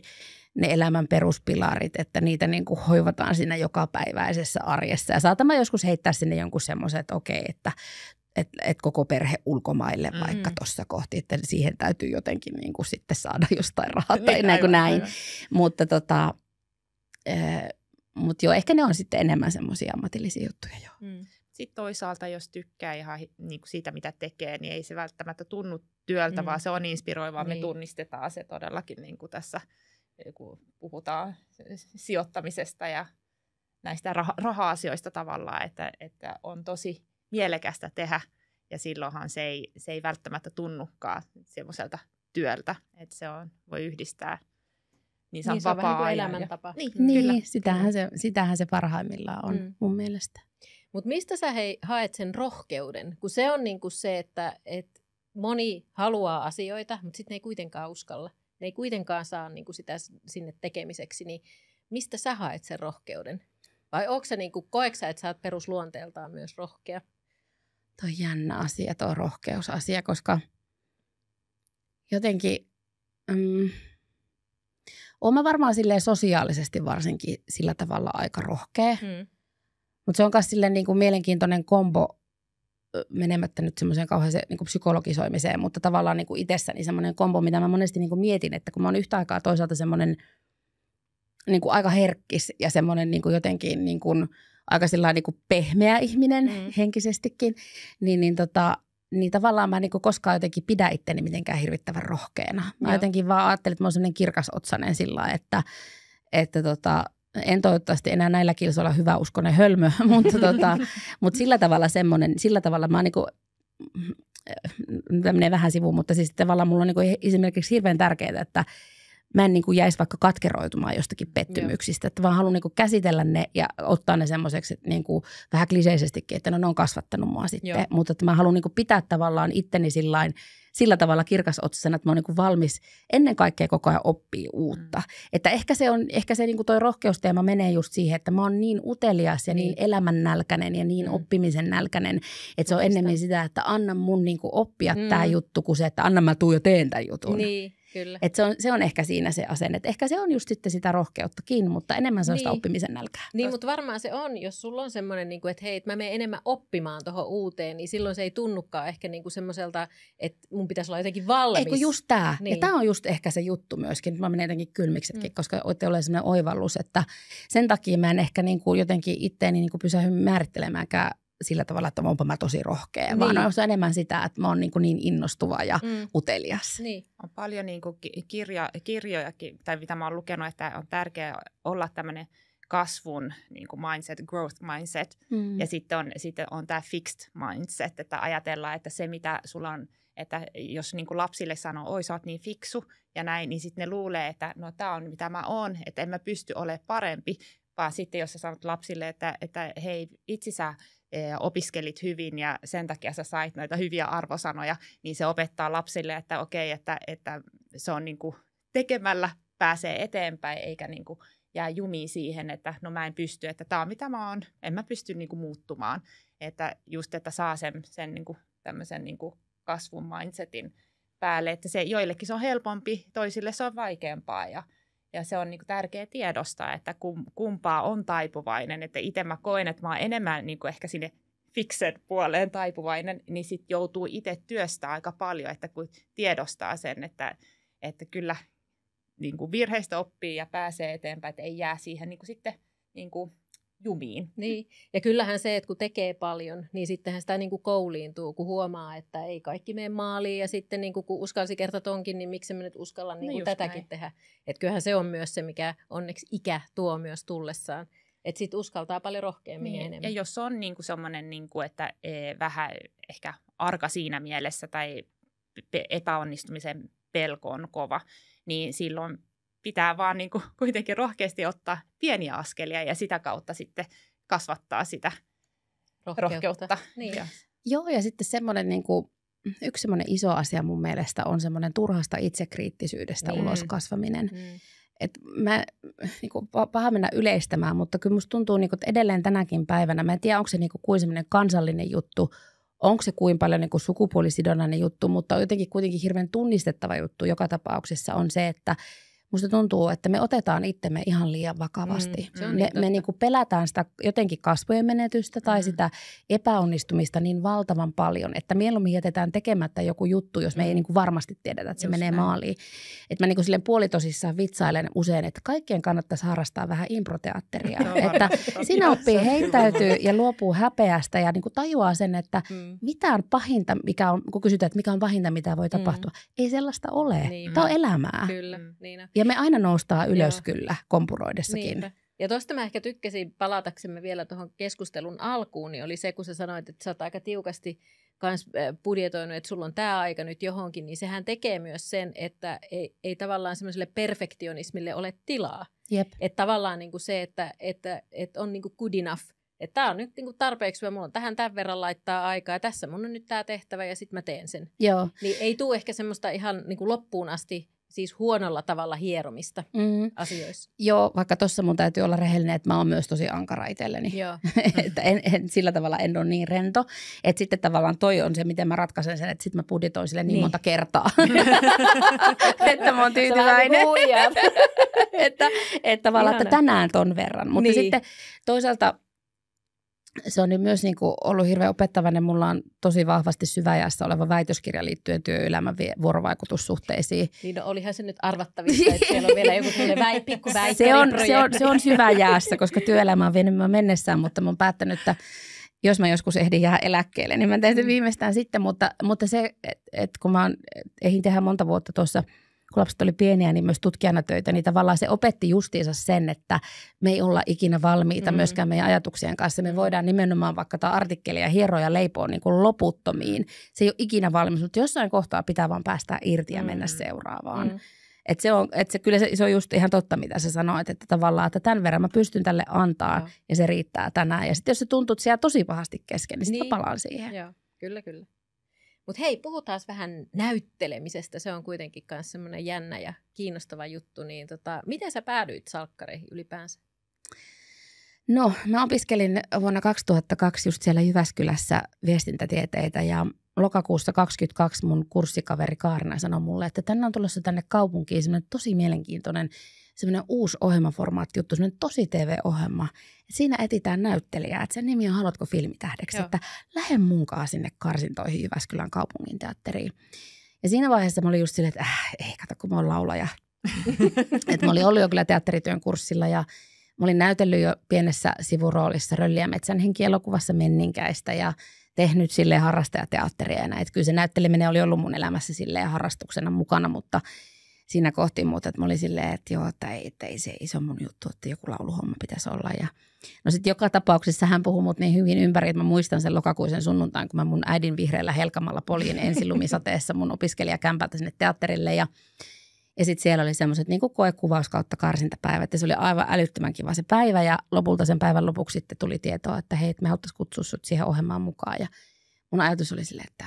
ne elämän peruspilarit, että niitä niin kuin hoivataan siinä jokapäiväisessä arjessa. Ja mä joskus heittää sinne jonkun semmoisen, että okei, että että et koko perhe ulkomaille mm-hmm. vaikka tuossa kohti, että siihen täytyy jotenkin niin kuin sitten saada jostain rahaa niin, tai niin, näin. näin. Aivan. Mutta tota, e, mut joo, ehkä ne on sitten enemmän semmoisia ammatillisia juttuja joo. Mm. Sitten toisaalta, jos tykkää ihan niin kuin siitä, mitä tekee, niin ei se välttämättä tunnu työltä, mm. vaan se on inspiroivaa. Niin. Me tunnistetaan se todellakin niin kuin tässä, eh, kun puhutaan sijoittamisesta ja näistä rah- raha-asioista tavallaan, että, että on tosi mielekästä tehdä. Ja silloinhan se ei, se ei välttämättä tunnukaan semmoiselta työltä, että se on, voi yhdistää niin se on, niin se on vähän elämäntapa. Ja... Niin, niin kyllä. Sitähän, se, sitähän se parhaimmillaan on mm. mun mielestä. Mutta mistä sä hei, haet sen rohkeuden? Kun se on niinku se, että et moni haluaa asioita, mutta sitten ei kuitenkaan uskalla. Ne ei kuitenkaan saa niinku sitä sinne tekemiseksi. Niin mistä sä haet sen rohkeuden? Vai onko se niinku, koeksa, että sä oot perusluonteeltaan myös rohkea? Tuo jännä asia, tuo rohkeusasia, koska jotenkin mm, olen varmaan silleen sosiaalisesti varsinkin sillä tavalla aika rohkea. Mm. Mutta se on myös niinku niin kuin mielenkiintoinen kombo menemättä nyt semmoiseen kauheeseen niin kuin psykologisoimiseen, mutta tavallaan niin kuin itsessäni semmoinen kombo, mitä mä monesti niin kuin mietin, että kun mä oon yhtä aikaa toisaalta semmoinen niin kuin aika herkkis ja semmoinen niin kuin jotenkin niin kuin – aika sillä niin kuin pehmeä ihminen mm. henkisestikin, niin, niin, tota, niin tavallaan mä en niin kuin koskaan jotenkin pidä itteni mitenkään hirvittävän rohkeana. Mä Joo. jotenkin vaan ajattelin, että mä oon semmoinen kirkasotsainen sillä että, että tota, en toivottavasti enää näillä kilsoilla hyvä uskonen hölmö, mutta, tota, mutta sillä tavalla semmoinen, sillä tavalla mä niinku niin mm, kuin, tämä menee vähän sivuun, mutta siis tavallaan mulla on niin kuin esimerkiksi hirveän tärkeää, että – mä en niin kuin jäisi vaikka katkeroitumaan jostakin pettymyksistä, että vaan haluan niin kuin käsitellä ne ja ottaa ne semmoiseksi, niin kuin vähän kliseisestikin, että no ne on kasvattanut mua sitten, Joo. mutta että mä haluan niin kuin pitää tavallaan itteni sillain, sillä tavalla kirkasotsaisena, että mä oon niin valmis ennen kaikkea koko ajan oppii uutta. Mm. Että ehkä se on, ehkä se niin kuin toi rohkeusteema menee just siihen, että mä oon niin utelias ja niin, niin elämän ja niin mm. oppimisen nälkäinen, että se on ennemmin sitä, että anna mun niin kuin oppia mm. tämä juttu, kuin se, että anna mä tuu jo teen tämän jutun. Niin. Kyllä. Et se, on, se on ehkä siinä se asenne. ehkä se on just sitten sitä rohkeuttakin, mutta enemmän se on niin. sitä oppimisen nälkää. Niin, mutta varmaan se on, jos sulla on semmoinen, niin kuin, että hei, mä menen enemmän oppimaan tuohon uuteen, niin silloin se ei tunnukaan ehkä niin semmoiselta, että mun pitäisi olla jotenkin valmis. Eikö just tämä. Niin. Ja tämä on just ehkä se juttu myöskin. Nyt mä menen jotenkin kylmiksetkin, mm. koska olette olleet semmoinen oivallus, että sen takia mä en ehkä niin kuin jotenkin itteeni niin kuin pysähdy määrittelemäänkään sillä tavalla, että onpa mä tosi rohkea, niin. vaan on se enemmän sitä, että mä oon niin, niin innostuva ja mm. utelias. Niin. On paljon niin kuin kirja, kirjoja, tai mitä mä oon lukenut, että on tärkeää olla tämmöinen kasvun niin kuin mindset, growth mindset, mm. ja sitten on, sitten on tämä fixed mindset, että ajatellaan, että se mitä sulla on, että jos niin kuin lapsille sanoo, oi sä oot niin fiksu ja näin, niin sitten ne luulee, että no tämä on mitä mä oon, että en mä pysty olemaan parempi, vaan sitten jos sä sanot lapsille, että, että hei itse sä E, opiskelit hyvin ja sen takia sä sait noita hyviä arvosanoja, niin se opettaa lapsille, että okei, että, että se on niin kuin tekemällä pääsee eteenpäin, eikä niin kuin jää jumiin siihen, että no mä en pysty, että tämä on mitä mä oon, en mä pysty niin kuin muuttumaan. Että just, että saa sen, sen niin kuin tämmöisen niin kuin kasvun mindsetin päälle, että se, joillekin se on helpompi, toisille se on vaikeampaa ja – ja se on niin kuin tärkeä tiedostaa, että kumpaa on taipuvainen. Että itse mä koen, että mä oon enemmän niin kuin ehkä sinne fiksen puoleen taipuvainen, niin sitten joutuu itse työstää aika paljon, että kun tiedostaa sen, että, että kyllä niin kuin virheistä oppii ja pääsee eteenpäin, että ei jää siihen niin kuin sitten niin kuin jumiin. Niin. Ja kyllähän se, että kun tekee paljon, niin sittenhän sitä niin kuin kouliintuu, kun huomaa, että ei kaikki mene maaliin. Ja sitten niin kuin, kun uskalsi kerta tonkin, niin miksi me nyt uskalla niin kuin no niinku tätäkin näin. tehdä. Että kyllähän se on myös se, mikä onneksi ikä tuo myös tullessaan. Että sitten uskaltaa paljon rohkeammin niin. enemmän. Ja jos on niin kuin semmoinen, niin kuin, että e, vähän ehkä arka siinä mielessä tai epäonnistumisen pelko on kova, niin silloin pitää vaan niin kuin kuitenkin rohkeasti ottaa pieniä askelia ja sitä kautta sitten kasvattaa sitä rohkeutta. rohkeutta. Niin. Ja. Joo, ja sitten semmoinen niin kuin, yksi semmoinen iso asia mun mielestä on semmoinen turhasta itsekriittisyydestä mm. ulos kasvaminen. Mm. Et mä, niin kuin, paha mennä yleistämään, mutta kyllä musta tuntuu niin kuin, että edelleen tänäkin päivänä, mä en tiedä onko se niin kuin, kuin semmoinen kansallinen juttu, onko se kuin paljon niin kuin sukupuolisidonnainen juttu, mutta jotenkin kuitenkin hirveän tunnistettava juttu joka tapauksessa on se, että – musta tuntuu, että me otetaan itsemme ihan liian vakavasti. Mm, me niin me, me niinku pelätään sitä jotenkin kasvojen menetystä tai mm. sitä epäonnistumista niin valtavan paljon, että mieluummin jätetään tekemättä joku juttu, jos me ei mm. niinku varmasti tiedetä, että se Just menee näin. maaliin. Et mä niinku silleen puolitosissaan vitsailen usein, että kaikkien kannattaisi harrastaa vähän improteatteria. No, että siinä oppii heittäytyy ja luopuu häpeästä ja niinku tajuaa sen, että mm. mitään pahinta, mikä on, kun kysytään, että mikä on pahinta, mitä voi mm. tapahtua, mm. ei sellaista ole. Niin. Tämä on elämää. Kyllä, niin. Ja me aina noustaa ylös Joo. kyllä kompuroidessakin. Niinpä. Ja tuosta mä ehkä tykkäsin palataksemme vielä tuohon keskustelun alkuun, niin oli se, kun sä sanoit, että sä oot aika tiukasti kans budjetoinut, että sulla on tämä aika nyt johonkin, niin sehän tekee myös sen, että ei, ei tavallaan semmoiselle perfektionismille ole tilaa. Jep. Että tavallaan niin kuin se, että, että, että on niin kuin good enough, että tämä on nyt niin kuin tarpeeksi hyvä, mulla on tähän tämän verran laittaa aikaa ja tässä mun on nyt tämä tehtävä ja sitten mä teen sen. Joo. Niin ei tule ehkä semmoista ihan niin kuin loppuun asti siis huonolla tavalla hieromista mm. asioissa. Joo, vaikka tuossa mun täytyy olla rehellinen, että mä oon myös tosi ankara itselleni. Joo. että en, en, sillä tavalla en ole niin rento. Että sitten tavallaan toi on se, miten mä ratkaisen sen, että sitten mä budjetoin sille niin, niin. monta kertaa. että mä oon tyytyväinen. Niinku että, että tavallaan, Ihana. että tänään ton verran. Mutta niin. sitten toisaalta se on myös niin kuin ollut hirveän opettavainen. Mulla on tosi vahvasti syväjässä oleva väitöskirja liittyen työelämän vuorovaikutussuhteisiin. Niin no, olihan se nyt arvattavissa, että siellä on vielä joku väi, pikku se on, se, on, se on syväjäässä, koska työelämä on vienyt mennessään, mutta mä oon päättänyt, että jos mä joskus ehdin jää eläkkeelle, niin mä teen sen mm. viimeistään sitten. Mutta, mutta se, että et kun mä oon, ehdin tehdä monta vuotta tuossa – kun lapset oli pieniä, niin myös tutkijana töitä, niin tavallaan se opetti justiinsa sen, että me ei olla ikinä valmiita mm. myöskään meidän ajatuksien kanssa. Me voidaan nimenomaan vaikka tämä artikkeli ja hieroja leipoa niin kuin loputtomiin. Se ei ole ikinä valmis, mutta jossain kohtaa pitää vaan päästä irti ja mennä mm. seuraavaan. Mm. Et se on, et se, kyllä se, se on just ihan totta, mitä sä sanoit, että tavallaan, että tämän verran mä pystyn tälle antaa Joo. ja se riittää tänään. Ja sitten jos se tuntuu, että siellä tosi pahasti kesken, niin, niin. sitten palaan siihen. Joo, kyllä, kyllä. Mutta hei, puhutaan vähän näyttelemisestä. Se on kuitenkin myös semmoinen jännä ja kiinnostava juttu. Niin tota, miten sä päädyit salkkareihin ylipäänsä? No, mä opiskelin vuonna 2002 just siellä Jyväskylässä viestintätieteitä ja lokakuussa 2022 mun kurssikaveri Kaarina sanoi mulle, että tänne on tulossa tänne kaupunkiin semmoinen tosi mielenkiintoinen semmoinen uusi ohjelmaformaatti juttu, semmoinen tosi TV-ohjelma. siinä etitään näyttelijää, että sen nimi on Haluatko filmitähdeksi, Joo. että lähde munkaan sinne karsintoihin Jyväskylän kaupungin teatteriin. Ja siinä vaiheessa mä olin just silleen, että äh, ei kato, kun mä oon laulaja. että mä olin ollut jo kyllä teatterityön kurssilla ja mä olin näytellyt jo pienessä sivuroolissa Rölliä metsän henkielokuvassa menninkäistä ja tehnyt sille harrastajateatteria ja näin. Että kyllä se näytteleminen oli ollut mun elämässä sille harrastuksena mukana, mutta – siinä kohti, mutta että mä olin silleen, että joo, että ei, että ei se, ei se on mun juttu, että joku lauluhomma pitäisi olla. Ja, no sitten joka tapauksessa hän puhui mut niin hyvin ympäri, että mä muistan sen lokakuisen sunnuntain, kun mä mun äidin vihreällä helkamalla poljin ensilumisateessa mun opiskelijakämpältä sinne teatterille ja ja sitten siellä oli semmoiset niin koekuvaus kautta karsintapäivät ja se oli aivan älyttömän kiva se päivä ja lopulta sen päivän lopuksi sitten tuli tietoa, että hei, me haluttaisiin kutsua sut siihen ohjelmaan mukaan ja mun ajatus oli silleen, että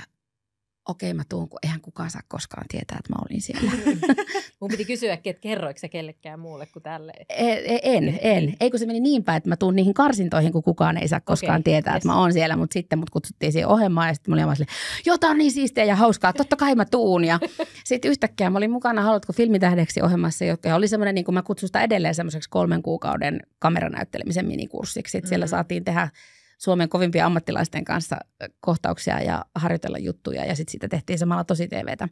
okei mä tuun, kun eihän kukaan saa koskaan tietää, että mä olin siellä. Mun piti kysyä, että kerroiko sä kellekään muulle kuin tälle? E, e, en, en. en. Ei kun se meni niin päin, että mä tuun niihin karsintoihin, kun kukaan ei saa koskaan okay, tietää, yes. että mä oon siellä. Mutta sitten mut kutsuttiin siihen ohjelmaan ja sitten mä olin aivan silleen, jotain niin siistiä ja hauskaa, totta kai mä tuun. Ja sitten yhtäkkiä mä olin mukana Haluatko filmitähdeksi ohjelmassa, joka oli semmoinen, niin kuin mä kutsun sitä edelleen semmoiseksi kolmen kuukauden kameranäyttelemisen minikurssiksi. Sitten mm-hmm. siellä mm. saatiin tehdä Suomen kovimpien ammattilaisten kanssa kohtauksia ja harjoitella juttuja ja sitten siitä tehtiin samalla tosi TVtä.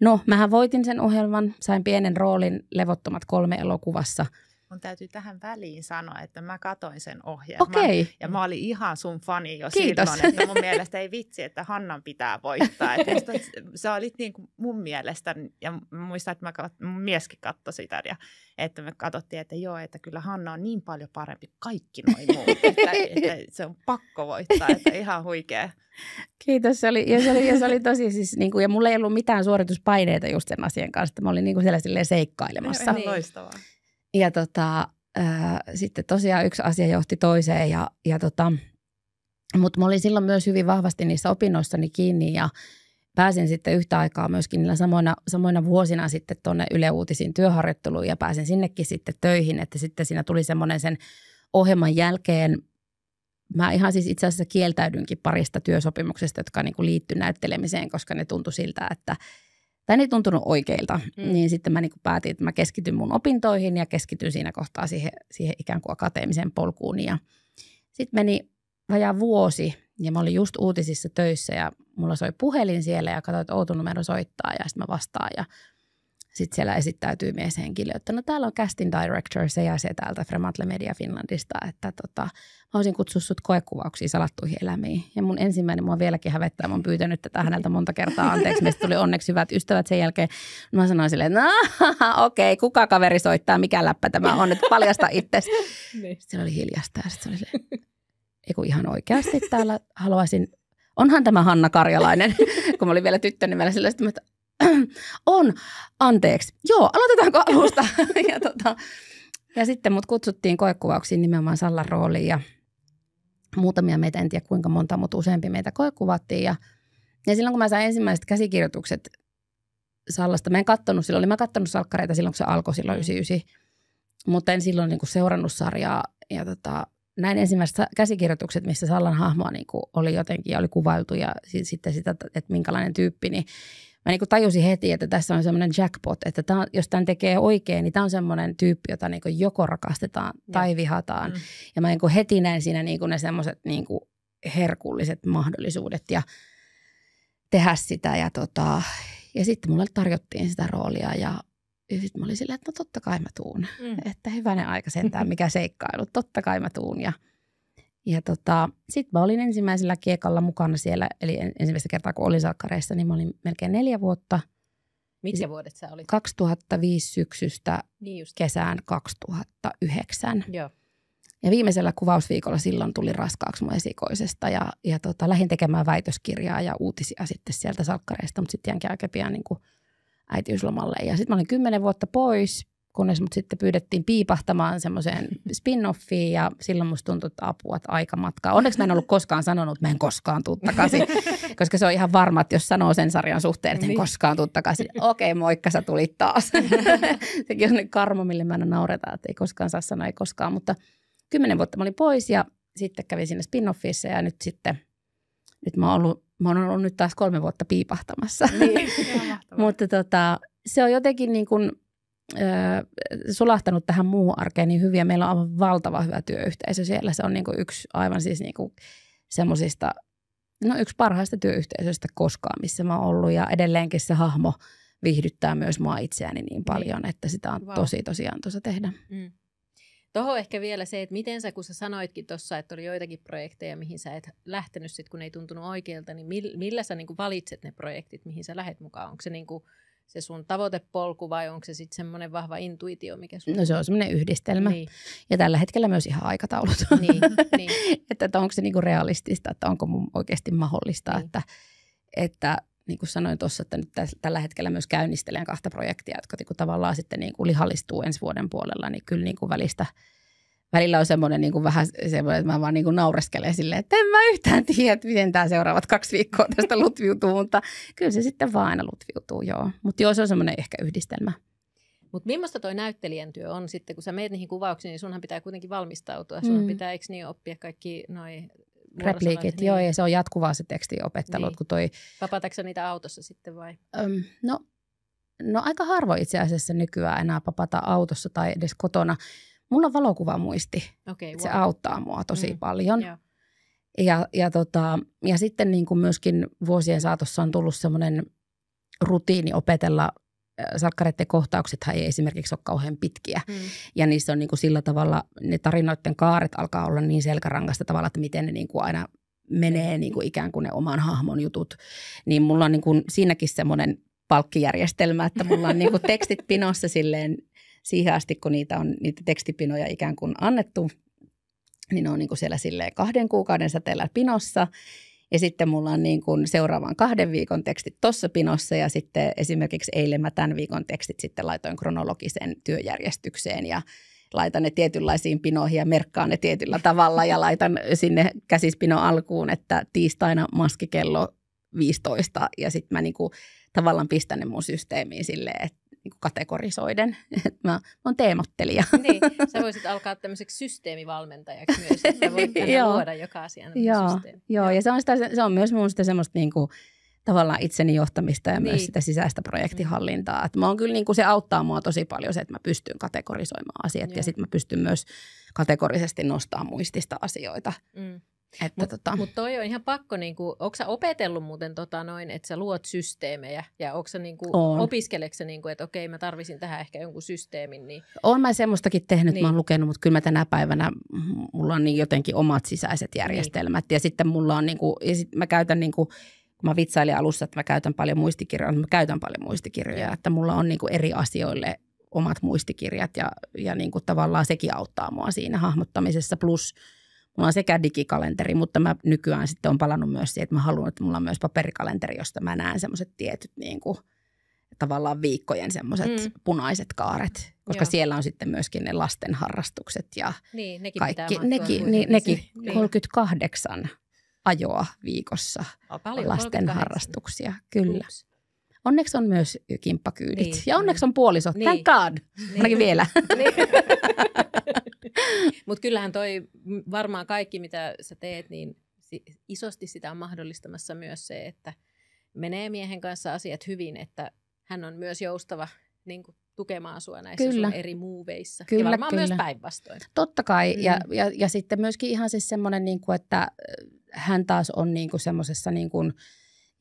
No, mähän voitin sen ohjelman, sain pienen roolin Levottomat kolme elokuvassa – mun täytyy tähän väliin sanoa, että mä katoin sen ohjelman. Okay. Ja mä olin ihan sun fani jo Kiitos. silloin, että mun mielestä ei vitsi, että Hannan pitää voittaa. Että musta, sä olit niin kuin mun mielestä, ja muistan, että mä kat, mun mieskin katsoi sitä, ja että me katsottiin, että joo, että kyllä Hanna on niin paljon parempi kaikki noin muut, että, että se on pakko voittaa, että ihan huikea. Kiitos, se oli, ja se oli, ja se oli tosi siis, niin kuin, ja mulla ei ollut mitään suorituspaineita just sen asian kanssa, että mä olin niinku niin kuin sellaisille seikkailemassa. No, niin. Loistavaa ja tota, ää, sitten tosiaan yksi asia johti toiseen ja, ja tota, mutta mä olin silloin myös hyvin vahvasti niissä opinnoissani kiinni ja pääsin sitten yhtä aikaa myöskin niillä samoina, samoina vuosina sitten tuonne Yle Uutisiin työharjoitteluun ja pääsin sinnekin sitten töihin, että sitten siinä tuli semmoinen sen ohjelman jälkeen, mä ihan siis itse asiassa kieltäydynkin parista työsopimuksesta, jotka niinku liittyi näyttelemiseen, koska ne tuntui siltä, että – tai ei tuntunut oikeilta, mm. niin sitten mä niin kuin päätin, että mä keskityn mun opintoihin ja keskityn siinä kohtaa siihen, siihen ikään kuin akateemiseen polkuun. Ja sitten meni vajaa vuosi ja mä olin just uutisissa töissä ja mulla soi puhelin siellä ja katsoin, että Outo numero soittaa ja sitten mä vastaan ja – sitten siellä esittäytyy mieshenkilö, että no täällä on casting director, se ja se täältä Fremantle Media Finlandista, että tota, mä olisin kutsua sut koekuvauksiin salattuihin elämiin. Ja mun ensimmäinen, mua vieläkin hävettää, mä oon pyytänyt tätä häneltä monta kertaa anteeksi, meistä tuli onneksi hyvät ystävät sen jälkeen. Mä sanoin silleen, no okei, okay, kuka kaveri soittaa, mikä läppä tämä on, että paljasta itsesi. Niin. Se oli hiljasta ja sitten se oli Eiku ihan oikeasti täällä haluaisin onhan tämä Hanna Karjalainen, kun mä olin vielä tyttö, niin mä sillä että on, anteeksi. Joo, aloitetaanko alusta? ja, tota, ja sitten mut kutsuttiin koekuvauksiin nimenomaan Sallan rooliin ja muutamia meitä, en tiedä kuinka monta, mutta useampi meitä koekuvattiin. Ja, ja silloin kun mä sain ensimmäiset käsikirjoitukset Sallasta, mä en kattonut silloin, olin mä kattonut salkkareita silloin kun se alkoi silloin 99, mm. mutta en silloin niin seurannut sarjaa ja tota, näin ensimmäiset käsikirjoitukset, missä Sallan hahmoa niin oli jotenkin ja oli kuvailtu ja sitten sitä, että minkälainen tyyppi, niin mä niin kuin tajusin heti, että tässä on semmoinen jackpot, että tää, jos tämän tekee oikein, niin tämä on semmoinen tyyppi, jota niin kuin joko rakastetaan ja. tai vihataan. Mm. Ja mä niin kuin heti näin siinä niin kuin ne semmoiset niin herkulliset mahdollisuudet ja tehdä sitä. Ja, tota, ja sitten mulle tarjottiin sitä roolia ja ja sitten mä olin silleen, että no totta kai mä tuun. Mm. Että hyvänen aika sentään, mikä seikkailu, totta kai mä tuun. Ja ja tota, sitten mä olin ensimmäisellä kiekalla mukana siellä, eli ensimmäistä kertaa kun olin salkkareissa, niin mä olin melkein neljä vuotta. Mitkä siis vuodet sä olit? 2005 syksystä niin just. kesään 2009. Joo. Ja viimeisellä kuvausviikolla silloin tuli raskaaksi mun esikoisesta ja, ja tota, lähdin tekemään väitöskirjaa ja uutisia sitten sieltä salkkareista, mutta sitten jäänkin aika pian niin kuin äitiyslomalle. Ja sitten mä olin kymmenen vuotta pois kunnes mut sitten pyydettiin piipahtamaan semmoiseen spin-offiin ja silloin musta tuntui, että apua, että aika matkaa. Onneksi mä en ollut koskaan sanonut, että mä en koskaan tuu takaisin, koska se on ihan varma, että jos sanoo sen sarjan suhteen, että en niin. koskaan tuu takaisin. Okei, okay, moikka, sä tulit taas. Sekin on karma, mille mä en naureta, että ei koskaan saa sanoa, ei koskaan. Mutta kymmenen vuotta mä olin pois ja sitten kävin siinä spin-offissa ja nyt sitten, nyt mä oon ollut, mä oon ollut nyt taas kolme vuotta piipahtamassa. Niin, Mutta tota, se on jotenkin niin kuin – Öö, sulahtanut tähän muuhun arkeen niin hyvin ja meillä on aivan valtava hyvä työyhteisö siellä. Se on niin kuin yksi aivan siis niin kuin semmoisista, no yksi parhaista työyhteisöistä koskaan, missä mä oon ollut ja edelleenkin se hahmo viihdyttää myös mua itseäni niin, niin. paljon, että sitä on wow. tosi tosiaan tuossa tehdä. Mm. Toho ehkä vielä se, että miten sä, kun sä sanoitkin tuossa, että oli joitakin projekteja, mihin sä et lähtenyt sit, kun ei tuntunut oikealta, niin millä, millä sä niin kuin valitset ne projektit, mihin sä lähet mukaan? Onko se niin kuin – se sun tavoitepolku vai onko se sitten semmoinen vahva intuitio, mikä sun... No se on semmoinen yhdistelmä. Niin. Ja tällä hetkellä myös ihan aikataulut. Niin, niin. että, että onko se niinku realistista, että onko mun oikeasti mahdollista, niin. että, että niin kuin sanoin tuossa, että nyt tällä hetkellä myös käynnistelen kahta projektia, jotka niin tavallaan sitten niin lihallistuu ensi vuoden puolella, niin kyllä niin kuin välistä – välillä on semmoinen niin kuin vähän semmoinen, että mä vaan niin kuin naureskelen silleen, että en mä yhtään tiedä, että miten tämä seuraavat kaksi viikkoa tästä lutviutuu, mutta kyllä se sitten vaan aina lutviutuu, joo. Mutta joo, se on semmoinen ehkä yhdistelmä. Mutta millaista toi näyttelijän työ on sitten, kun sä meet niihin kuvauksiin, niin sunhan pitää kuitenkin valmistautua. Mm. Sunhan pitää, eikö niin, oppia kaikki noi Repliikit, niin. joo, ja se on jatkuvaa se tekstin opettelu. Niin. Kun toi... Papataanko niitä autossa sitten vai? Öm, no, no aika harvoin itse asiassa nykyään enää papata autossa tai edes kotona. Mulla on valokuvamuisti. Okay, wow. Se auttaa mua tosi mm. paljon. Yeah. Ja, ja, tota, ja sitten niin kuin myöskin vuosien saatossa on tullut semmoinen rutiini opetella äh, salkkareiden kohtaukset ei esimerkiksi ole kauhean pitkiä. Mm. Ja niissä on niin kuin sillä tavalla, ne tarinoiden kaaret alkaa olla niin selkärangasta tavalla, että miten ne niin kuin aina menee niin kuin ikään kuin ne oman hahmon jutut. Niin mulla on niin kuin siinäkin semmoinen palkkijärjestelmä, että mulla on niin kuin tekstit pinossa silleen siihen asti, kun niitä on niitä tekstipinoja ikään kuin annettu, niin ne on niin kuin siellä silleen kahden kuukauden säteellä pinossa. Ja sitten mulla on niin kuin seuraavan kahden viikon tekstit tuossa pinossa ja sitten esimerkiksi eilen mä tämän viikon tekstit sitten laitoin kronologiseen työjärjestykseen ja laitan ne tietynlaisiin pinoihin ja merkkaan ne tietyllä tavalla ja laitan sinne käsispino alkuun, että tiistaina maskikello 15 ja sitten mä niin kuin tavallaan pistän ne mun systeemiin silleen, että niin kategorisoiden. mä, oon teemottelija. Niin, sä voisit alkaa tämmöiseksi systeemivalmentajaksi myös, että voit luoda joka asian joo, systeemi. Joo, ja se on, sitä, se on myös mun sitä semmoista niin kuin, tavallaan itseni johtamista ja niin. myös sitä sisäistä projektihallintaa. Mm. Et mä oon kyllä, niin kuin se auttaa mua tosi paljon se, että mä pystyn kategorisoimaan asiat Joo. ja sitten mä pystyn myös kategorisesti nostamaan muistista asioita. Mm. Että mut, tota... mut toi on ihan pakko, niinku, onko sä opetellut muuten tota noin, että sä luot systeemejä ja onko sä niinku, opiskeleksä, niinku, että okei mä tarvisin tähän ehkä jonkun systeemin? Niin... Oon mä semmoistakin tehnyt, niin. mä oon niin. lukenut, mutta kyllä mä tänä päivänä mulla on niin jotenkin omat sisäiset niin. järjestelmät niin. ja sitten mulla on niinku, ja sit mä käytän niinku, mä vitsailin alussa, että mä käytän paljon muistikirjoja, mutta mä käytän paljon muistikirjoja, että mulla on niinku eri asioille omat muistikirjat ja, ja niinku tavallaan sekin auttaa mua siinä hahmottamisessa plus – Mulla on sekä digikalenteri, mutta mä nykyään sitten on palannut myös siihen, että mä haluan, että mulla on myös paperikalenteri, josta mä näen semmoiset tietyt niin kuin, tavallaan viikkojen semmoiset mm. punaiset kaaret, koska Joo. siellä on sitten myöskin ne lasten harrastukset ja niin, nekin kaikki. Nekin, ne, niin. nekin 38 niin. ajoa viikossa o, paljon, lasten 38. harrastuksia, kyllä. Ups. Onneksi on myös kimppakyydit niin. ja onneksi on puolisot. Niin. Thank God, niin. ainakin vielä. Niin. Mutta kyllähän toi varmaan kaikki, mitä sä teet, niin isosti sitä on mahdollistamassa myös se, että menee miehen kanssa asiat hyvin, että hän on myös joustava niin kuin tukemaan sua näissä kyllä. sun eri muuveissa. Kyllä, ja varmaan kyllä. myös päinvastoin. Totta kai. Mm. Ja, ja, ja sitten myöskin ihan siis semmoinen, niin kuin, että äh, hän taas on niin semmoisessa niin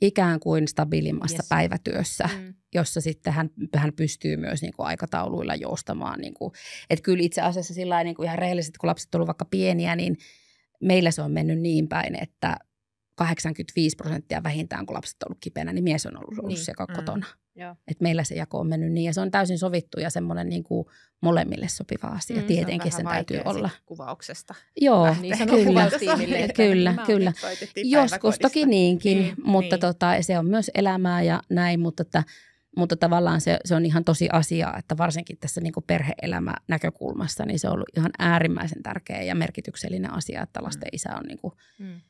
ikään kuin stabiilimmassa yes. päivätyössä, mm. jossa sitten hän, hän pystyy myös niin kuin aikatauluilla joustamaan. Niin kuin. Et kyllä itse asiassa sillä niin kuin ihan rehellisesti, kun lapset ovat vaikka pieniä, niin meillä se on mennyt niin päin, että – 85 prosenttia vähintään, kun lapset on ollut kipeänä, niin mies on ollut, ollut niin. siellä mm. kotona. Mm. Joo. Et meillä se jako on mennyt niin, ja se on täysin sovittu ja semmoinen niin kuin molemmille sopiva asia. Mm, Tietenkin se sen täytyy olla. kuvauksesta. Joo, niin kyllä, kyllä, kyllä. Niin Joskus toki niinkin, niin, mutta niin. Tota, se on myös elämää ja näin, mutta että, mutta tavallaan se, se on ihan tosi asia, että varsinkin tässä niin kuin perhe-elämä näkökulmassa, niin se on ollut ihan äärimmäisen tärkeä ja merkityksellinen asia, että lasten mm. isä on niin kuin mm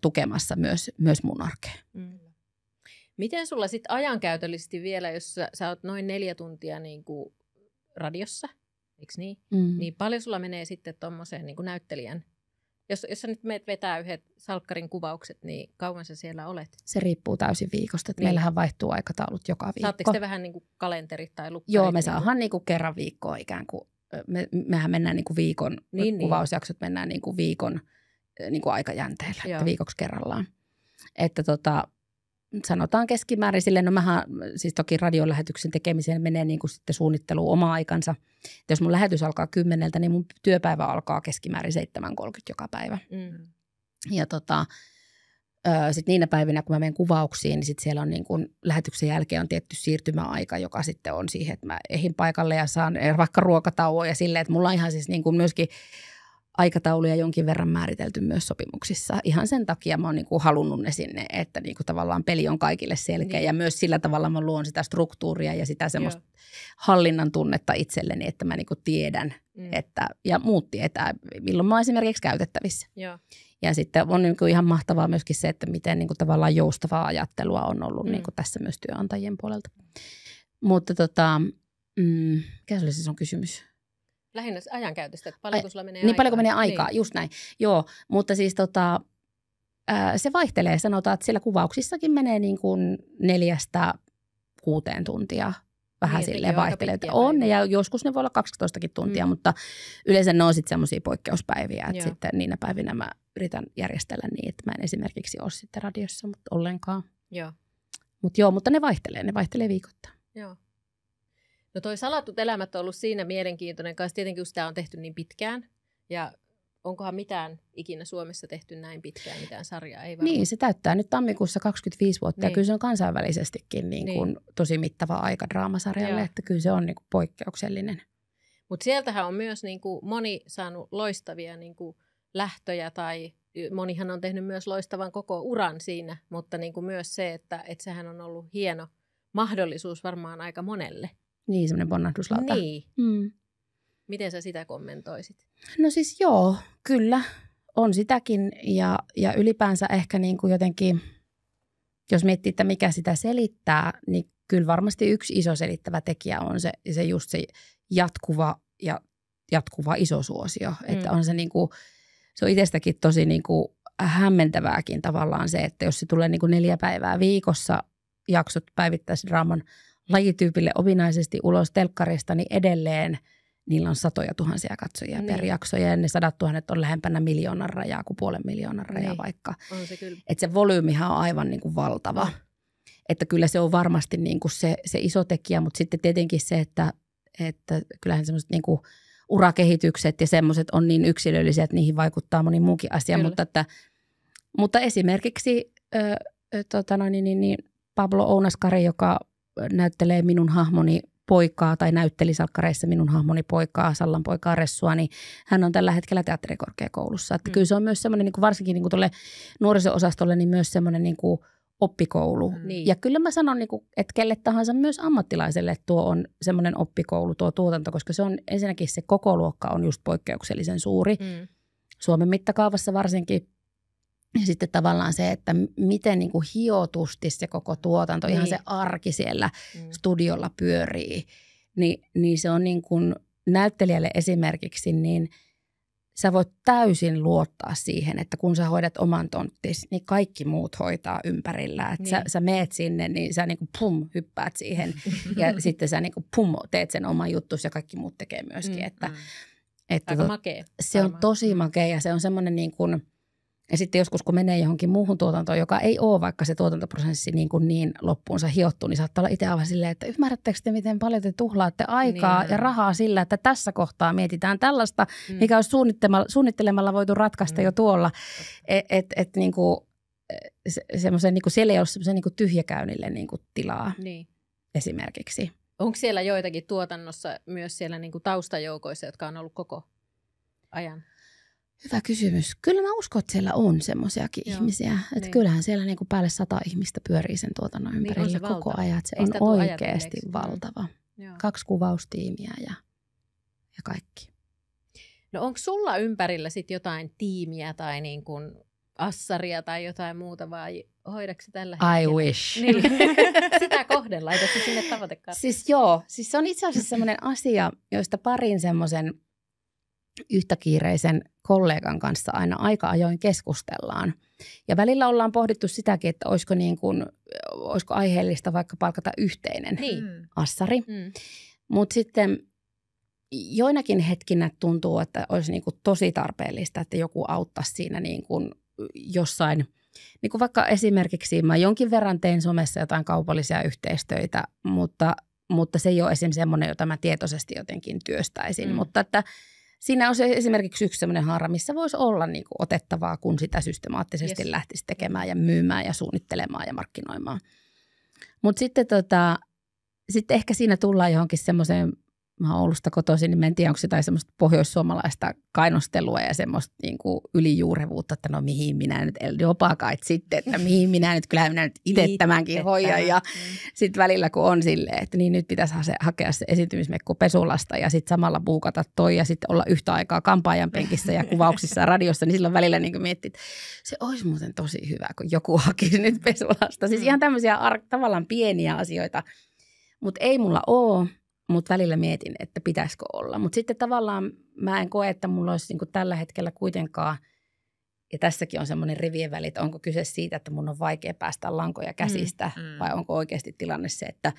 tukemassa myös, myös mun arkeen. Mm. Miten sulla sitten ajankäytöllisesti vielä, jos sä, sä oot noin neljä tuntia niin kuin radiossa, eikö niin? Mm. Niin paljon sulla menee sitten tuommoiseen niin näyttelijän jos, jos sä nyt meet vetää yhdet salkkarin kuvaukset, niin kauan sä siellä olet? Se riippuu täysin viikosta. Että niin. Meillähän vaihtuu aikataulut joka viikko. Saatteko te vähän niin kuin kalenterit tai lukkarit? Joo, me niinku? saadaan niin kuin kerran viikkoa ikään kuin. Me, mehän mennään niin kuin viikon, niin, niin. kuvausjaksot niin. mennään niin kuin viikon – niin kuin aikajänteellä, Joo. että viikoksi kerrallaan. Että tota, sanotaan keskimäärin silleen, no mähän siis toki radiolähetyksen tekemiseen menee niin kuin sitten suunnittelu oma aikansa. Et jos mun lähetys alkaa kymmeneltä, niin mun työpäivä alkaa keskimäärin 7.30 joka päivä. Mm. Ja tota, sitten niinä päivinä, kun mä menen kuvauksiin, niin sit siellä on niin kun, lähetyksen jälkeen on tietty siirtymäaika, joka sitten on siihen, että mä ehin paikalle ja saan vaikka ruokatauon ja silleen, että mulla on ihan siis niin kun myöskin – aikatauluja jonkin verran määritelty myös sopimuksissa. Ihan sen takia mä oon niin kuin halunnut ne sinne, että niin kuin tavallaan peli on kaikille selkeä niin. ja myös sillä tavalla mä luon sitä struktuuria ja sitä semmoista Joo. hallinnan tunnetta itselleni, että mä niin kuin tiedän mm. että, ja muut tietää, milloin mä oon esimerkiksi käytettävissä. Joo. Ja sitten on niin kuin ihan mahtavaa myöskin se, että miten niin kuin tavallaan joustavaa ajattelua on ollut mm. niin kuin tässä myös työnantajien puolelta. Mutta tota, mm, mikä se oli se sun kysymys? Lähinnä ajankäytöstä, että paljonko sulla menee Ai, Niin paljonko menee aikaa, niin. just näin. Joo, mutta siis tota, se vaihtelee. Sanotaan, että siellä kuvauksissakin menee niin kuin neljästä kuuteen tuntia vähän niin, silleen vaihtelee. On päivä. ja joskus ne voi olla 12 tuntia, mm. mutta yleensä ne on sitten semmoisia poikkeuspäiviä, että Joo. sitten niinä päivinä mä yritän järjestellä niin, että mä en esimerkiksi ole sitten radiossa mutta ollenkaan. Joo. Mut joo, mutta ne vaihtelee, ne vaihtelee viikoittain. Joo. No toi salatut elämät on ollut siinä mielenkiintoinen kanssa, tietenkin kun sitä on tehty niin pitkään. Ja onkohan mitään ikinä Suomessa tehty näin pitkään, mitään sarjaa? Ei varmaan. Niin, se täyttää nyt tammikuussa 25 vuotta niin. ja kyllä se on kansainvälisestikin niin kuin niin. tosi mittava aika draamasarjalle, Joo. että kyllä se on niin kuin poikkeuksellinen. Mutta sieltähän on myös niin kuin moni saanut loistavia niin kuin lähtöjä tai monihan on tehnyt myös loistavan koko uran siinä, mutta niin kuin myös se, että, että sehän on ollut hieno mahdollisuus varmaan aika monelle – niin, semmoinen ponnahduslauta. Niin. Mm. Miten sä sitä kommentoisit? No siis joo, kyllä. On sitäkin ja, ja ylipäänsä ehkä niin kuin jotenkin, jos miettii, että mikä sitä selittää, niin kyllä varmasti yksi iso selittävä tekijä on se, se just se jatkuva ja jatkuva iso suosio. Mm. Että on se niin kuin, se on itsestäkin tosi niin kuin hämmentävääkin tavallaan se, että jos se tulee niin kuin neljä päivää viikossa jaksot raaman lajityypille ominaisesti ulos telkkarista, niin edelleen niillä on satoja tuhansia katsojia niin. per jakso ja ne sadat tuhannet on lähempänä miljoonan rajaa kuin puolen miljoonan rajaa niin. vaikka. On se kyllä. se volyymihan on aivan niin kuin valtava. Mm. Että kyllä se on varmasti niin kuin se, se iso tekijä, mutta sitten tietenkin se, että, että kyllähän semmoiset niin kuin urakehitykset ja semmoiset on niin yksilöllisiä, että niihin vaikuttaa moni muukin asia. Mutta, että, mutta esimerkiksi ö, tota noin, niin, niin, niin Pablo Ounaskari, joka näyttelee minun hahmoni poikaa tai näytteli salkkareissa minun hahmoni poikaa, Sallan poikaa, Ressua, niin hän on tällä hetkellä teatterikorkeakoulussa. Että mm. Kyllä se on myös semmoinen, niin kuin varsinkin niin tuolle nuoriso-osastolle, niin myös semmoinen niin kuin oppikoulu. Mm. Niin. Ja kyllä mä sanon, niin kuin, että kelle tahansa myös ammattilaiselle tuo on semmoinen oppikoulu, tuo tuotanto, koska se on ensinnäkin se koko luokka on just poikkeuksellisen suuri. Mm. Suomen mittakaavassa varsinkin ja sitten tavallaan se, että miten niin kuin hiotusti se koko tuotanto, niin. ihan se arki siellä mm. studiolla pyörii, niin, niin se on niin kuin näyttelijälle esimerkiksi, niin sä voit täysin luottaa siihen, että kun sä hoidat oman tonttis, niin kaikki muut hoitaa ympärillä. Että niin. sä, sä meet sinne, niin sä niin kuin pum, hyppäät siihen ja sitten sä niin kuin pum, teet sen oman juttus ja kaikki muut tekee myöskin. Mm, että, mm. Että Aika makea. Se on tosi mm. makea ja se on semmoinen niin kuin – ja sitten joskus, kun menee johonkin muuhun tuotantoon, joka ei ole vaikka se tuotantoprosessi niin, kuin niin loppuunsa hiottu, niin saattaa olla itse aivan silleen, että ymmärrättekö te, miten paljon te tuhlaatte aikaa niin. ja rahaa sillä, että tässä kohtaa mietitään tällaista, mm. mikä olisi suunnittelemalla, suunnittelemalla voitu ratkaista mm. jo tuolla. Että et, et, niin kuin, e, se, niin kuin, siellä ei ole semmoisen niin kuin tyhjäkäynnille niin kuin tilaa niin. esimerkiksi. Onko siellä joitakin tuotannossa myös siellä niin kuin taustajoukoissa, jotka on ollut koko ajan? Hyvä kysymys. Kyllä mä uskon, että siellä on semmoisiakin ihmisiä. Että niin. kyllähän siellä niinku päälle sata ihmistä pyörii sen tuotannon niin ympärillä niin koko valtava. ajan. Se Ei on oikeasti valtava. Joo. Kaksi kuvaustiimiä ja, ja kaikki. No onko sulla ympärillä sit jotain tiimiä tai niin kuin assaria tai jotain muuta vai hoidaksi tällä hetkellä? I wish. Niin. Sitä kohden laitatko sinne tavoitekartta? Siis joo, siis se on itse asiassa semmoinen asia, joista parin semmoisen – yhtä kiireisen kollegan kanssa aina aika ajoin keskustellaan. Ja välillä ollaan pohdittu sitäkin, että olisiko, niin kuin, olisiko aiheellista vaikka palkata yhteinen niin. Mm. assari. Mm. Mutta sitten joinakin hetkinä tuntuu, että olisi niin kuin tosi tarpeellista, että joku auttaisi siinä niin kuin jossain. Niin kuin vaikka esimerkiksi mä jonkin verran tein somessa jotain kaupallisia yhteistöitä, mutta, mutta se ei ole esimerkiksi semmoinen, jota mä tietoisesti jotenkin työstäisin. Mm. Mutta että – siinä on se esimerkiksi yksi sellainen haara, missä voisi olla niin kuin otettavaa, kun sitä systemaattisesti yes. lähtisi tekemään ja myymään ja suunnittelemaan ja markkinoimaan. Mutta sitten tota, sitten ehkä siinä tullaan johonkin semmoiseen mä oon Oulusta kotoisin, niin mä en tiedä, onko jotain semmoista pohjoissuomalaista kainostelua ja semmoista niin kuin ylijuurevuutta, että no mihin minä nyt, eli jopa kai sitten, että mihin minä nyt, kyllä minä nyt itse tämänkin hoidan. Ja mm. sitten välillä kun on silleen, että niin nyt pitäisi hakea se esiintymismekku Pesulasta ja sitten samalla buukata toi ja sitten olla yhtä aikaa kampaajan penkissä ja kuvauksissa ja radiossa, niin silloin välillä niin miettii, että se olisi muuten tosi hyvä, kun joku hakisi nyt Pesulasta. Siis mm. ihan tämmöisiä ar- tavallaan pieniä asioita, mutta ei mulla ole mutta välillä mietin, että pitäisikö olla. Mutta sitten tavallaan mä en koe, että mulla olisi niinku tällä hetkellä kuitenkaan, ja tässäkin on semmoinen rivien väli, että onko kyse siitä, että mun on vaikea päästä lankoja mm, käsistä, mm, mm. vai onko oikeasti tilanne se, että,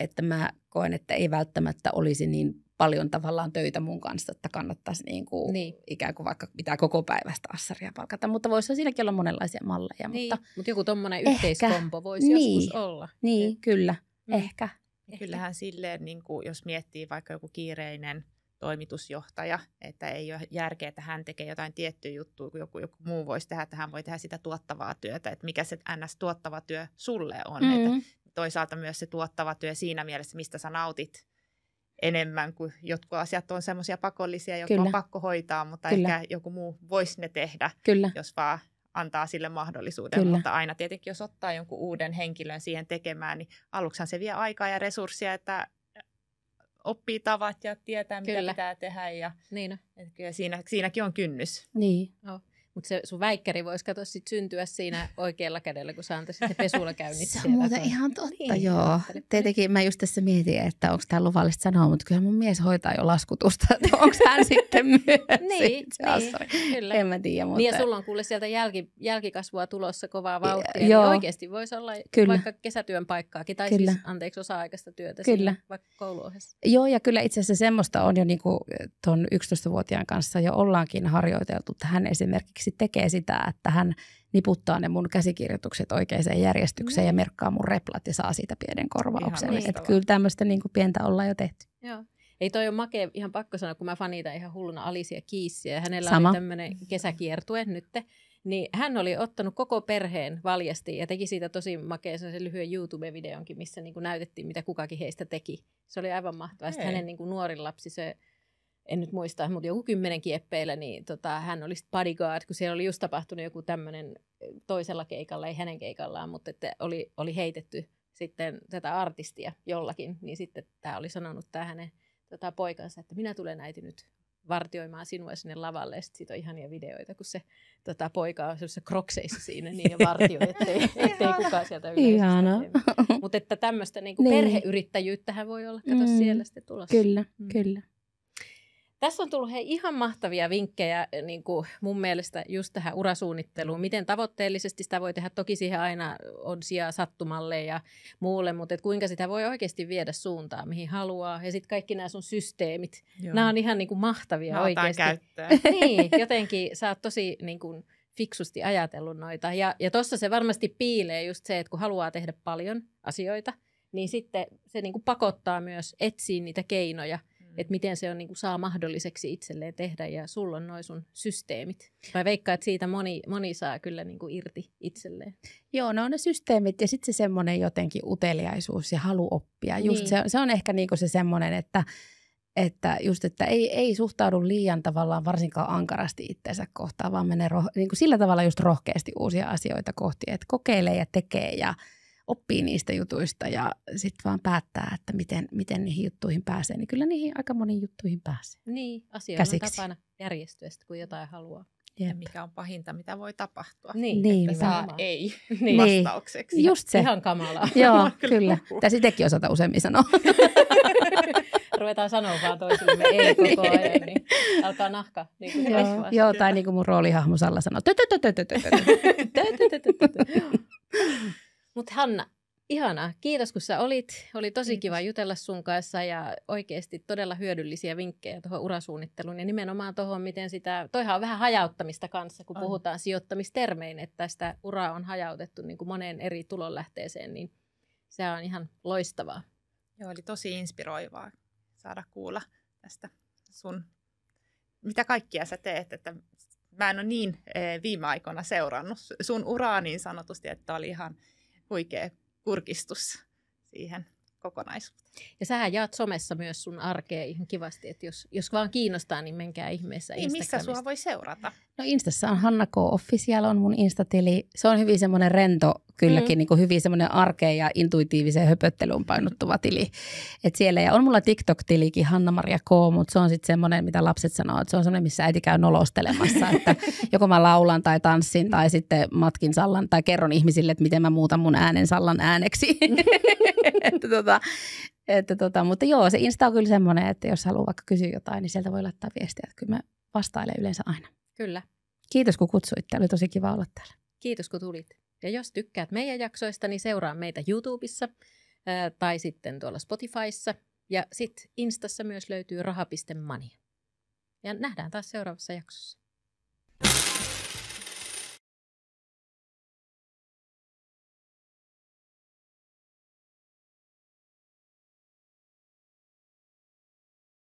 että mä koen, että ei välttämättä olisi niin paljon tavallaan töitä mun kanssa, että kannattaisi niin kuin niin. ikään kuin vaikka pitää koko päivästä assaria palkata. Mutta voisi siinäkin olla monenlaisia malleja. Niin. Mutta Mut joku tuommoinen yhteiskompo voisi niin. joskus olla. Niin, Et. kyllä. Mm. Ehkä. Niin ehkä. Kyllähän silleen, niin kuin, jos miettii vaikka joku kiireinen toimitusjohtaja, että ei ole järkeä, että hän tekee jotain tiettyä juttua, kun joku, joku muu voisi tehdä, että hän voi tehdä sitä tuottavaa työtä, että mikä se NS-tuottava työ sulle on. Mm-hmm. Että toisaalta myös se tuottava työ siinä mielessä, mistä sä nautit enemmän kuin jotkut asiat on semmoisia pakollisia, jotka Kyllä. on pakko hoitaa, mutta Kyllä. ehkä joku muu voisi ne tehdä, Kyllä. jos vaan antaa sille mahdollisuuden, Kyllä. mutta aina tietenkin, jos ottaa jonkun uuden henkilön siihen tekemään, niin aluksihan se vie aikaa ja resursseja, että oppii tavat ja tietää, mitä Kyllä. pitää tehdä. Ja, niin. Että siinä, siinäkin on kynnys. Niin. No. Mutta se sun väikkäri voisi katsoa sit syntyä siinä oikealla kädellä, kun sä antaisit se pesulla käynnit Se on muuten ihan totta, niin, joo. Tietenkin mä just tässä mietin, että onko tämä luvallista sanoa, mutta kyllä mun mies hoitaa jo laskutusta, että onko hän sitten myös. niin, niin kyllä. En mä tiedä, mutta... Niin ja sulla on kuule sieltä jälki, jälkikasvua tulossa kovaa vauhtia, ja, niin joo. niin oikeasti voisi olla kyllä. vaikka kesätyön paikkaakin, tai siis kyllä. siis anteeksi osa-aikaista työtä kyllä. Siinä, vaikka kouluohjassa. Joo, ja kyllä itse asiassa semmoista on jo niinku tuon 11-vuotiaan kanssa jo ollaankin harjoiteltu tähän esimerkiksi lisäksi tekee sitä, että hän niputtaa ne mun käsikirjoitukset oikeaan järjestykseen mm. ja merkkaa mun replat ja saa siitä pienen korvauksen. Että kyllä tämmöistä niin kuin pientä ollaan jo tehty. Joo. Ei toi ole makea, ihan pakko sanoa, kun mä fanita ihan hulluna alisia Kiissiä. Hänellä Sama. oli tämmöinen kesäkiertue nytte. Niin hän oli ottanut koko perheen valjasti ja teki siitä tosi makea se lyhyen YouTube-videonkin, missä niin kuin näytettiin, mitä kukakin heistä teki. Se oli aivan mahtavaa. hänen niin kuin nuorin lapsi, se en nyt muista, mutta joku kymmenen kieppeillä, niin tota, hän oli sitten bodyguard, kun siellä oli just tapahtunut joku tämmöinen toisella keikalla, ei hänen keikallaan, mutta että oli, oli heitetty sitten tätä artistia jollakin, niin sitten tämä oli sanonut tämä hänen tota, poikansa, että minä tulen äiti nyt vartioimaan sinua sinne lavalle, ja sitten on ihania videoita, kun se tota, poika on sellaisessa krokseissa siinä, niin ja vartioi, ettei, ettei kukaan sieltä yleisöstä Mutta että tämmöistä niin niin. perheyrittäjyyttähän voi olla, kato mm, siellä sitten tulossa. Kyllä, mm. kyllä. Tässä on tullut hei, ihan mahtavia vinkkejä eh, niin kuin mun mielestä just tähän urasuunnitteluun. Miten tavoitteellisesti sitä voi tehdä? Toki siihen aina on sijaa sattumalle ja muulle, mutta et kuinka sitä voi oikeasti viedä suuntaan, mihin haluaa. Ja sitten kaikki nämä sun systeemit. Joo. Nämä on ihan niin kuin mahtavia Mä oikeasti. niin, jotenkin sä oot tosi niin kuin, fiksusti ajatellut noita. Ja, ja tuossa se varmasti piilee just se, että kun haluaa tehdä paljon asioita, niin sitten se niin kuin pakottaa myös etsiä niitä keinoja – Mm. että miten se on niin kuin saa mahdolliseksi itselleen tehdä ja sulla on noin sun systeemit. Mä veikkaan, että siitä moni, moni saa kyllä niin kuin irti itselleen. Joo, ne on ne systeemit ja sitten se semmoinen jotenkin uteliaisuus ja halu oppia. Just niin. se, se on ehkä niin kuin se semmoinen, että, että just, että ei, ei suhtaudu liian tavallaan varsinkaan ankarasti itseensä kohtaan, vaan menee roh- niin kuin sillä tavalla just rohkeasti uusia asioita kohti, että kokeilee ja tekee ja – oppii niistä jutuista ja sitten vaan päättää, että miten, miten niihin juttuihin pääsee, niin kyllä niihin aika moniin juttuihin pääsee. Niin, asioilla Käsiksi. on tapana järjestyä kun jotain haluaa. Jep. Ja mikä on pahinta, mitä voi tapahtua. Niin, niin että saa ei niin. vastaukseksi. Just se. Ihan kamalaa. Joo, kyllä. Tässä itsekin osata useammin sanoa. Ruvetaan sanoa vaan toisillemme ei koko ajan, niin alkaa nahka. Niin joo, joo, tai niin kuin mun roolihahmo Salla sanoo. Mutta Hanna, ihanaa. Kiitos kun sä olit. Oli tosi Kiitos. kiva jutella sun kanssa ja oikeasti todella hyödyllisiä vinkkejä tuohon urasuunnitteluun ja nimenomaan tuohon, miten sitä, toihan on vähän hajauttamista kanssa, kun on. puhutaan sijoittamistermein, että sitä uraa on hajautettu niin kuin moneen eri tulonlähteeseen, niin se on ihan loistavaa. Joo, oli tosi inspiroivaa saada kuulla tästä sun, mitä kaikkia sä teet, että mä en ole niin eh, viime aikoina seurannut sun uraa niin sanotusti, että oli ihan huikea kurkistus siihen kokonaisuuteen. Ja sähän jaat somessa myös sun arkea ihan kivasti, että jos, jos vaan kiinnostaa, niin menkää ihmeessä niin, missä sua voi seurata? No Instassa on Hanna K. Official on mun Instatili. Se on hyvin semmoinen rento kylläkin, mm. niin kuin hyvin semmoinen arkea ja intuitiiviseen höpöttelyyn painottuva tili. Et siellä, ja on mulla TikTok-tilikin Hanna-Maria K, mutta se on sitten semmoinen, mitä lapset sanoo, että se on semmoinen, missä äiti käy nolostelemassa, että joko mä laulan tai tanssin tai sitten matkin sallan tai kerron ihmisille, että miten mä muutan mun äänen sallan ääneksi. että tota, että tota, mutta joo, se Insta on kyllä semmoinen, että jos haluaa vaikka kysyä jotain, niin sieltä voi laittaa viestiä. Että kyllä mä vastailen yleensä aina. Kyllä. Kiitos kun kutsuitte, oli tosi kiva olla täällä. Kiitos kun tulit. Ja jos tykkäät meidän jaksoista, niin seuraa meitä YouTubessa ää, tai sitten tuolla Spotifyssa. Ja sitten Instassa myös löytyy raha.mania. Ja nähdään taas seuraavassa jaksossa.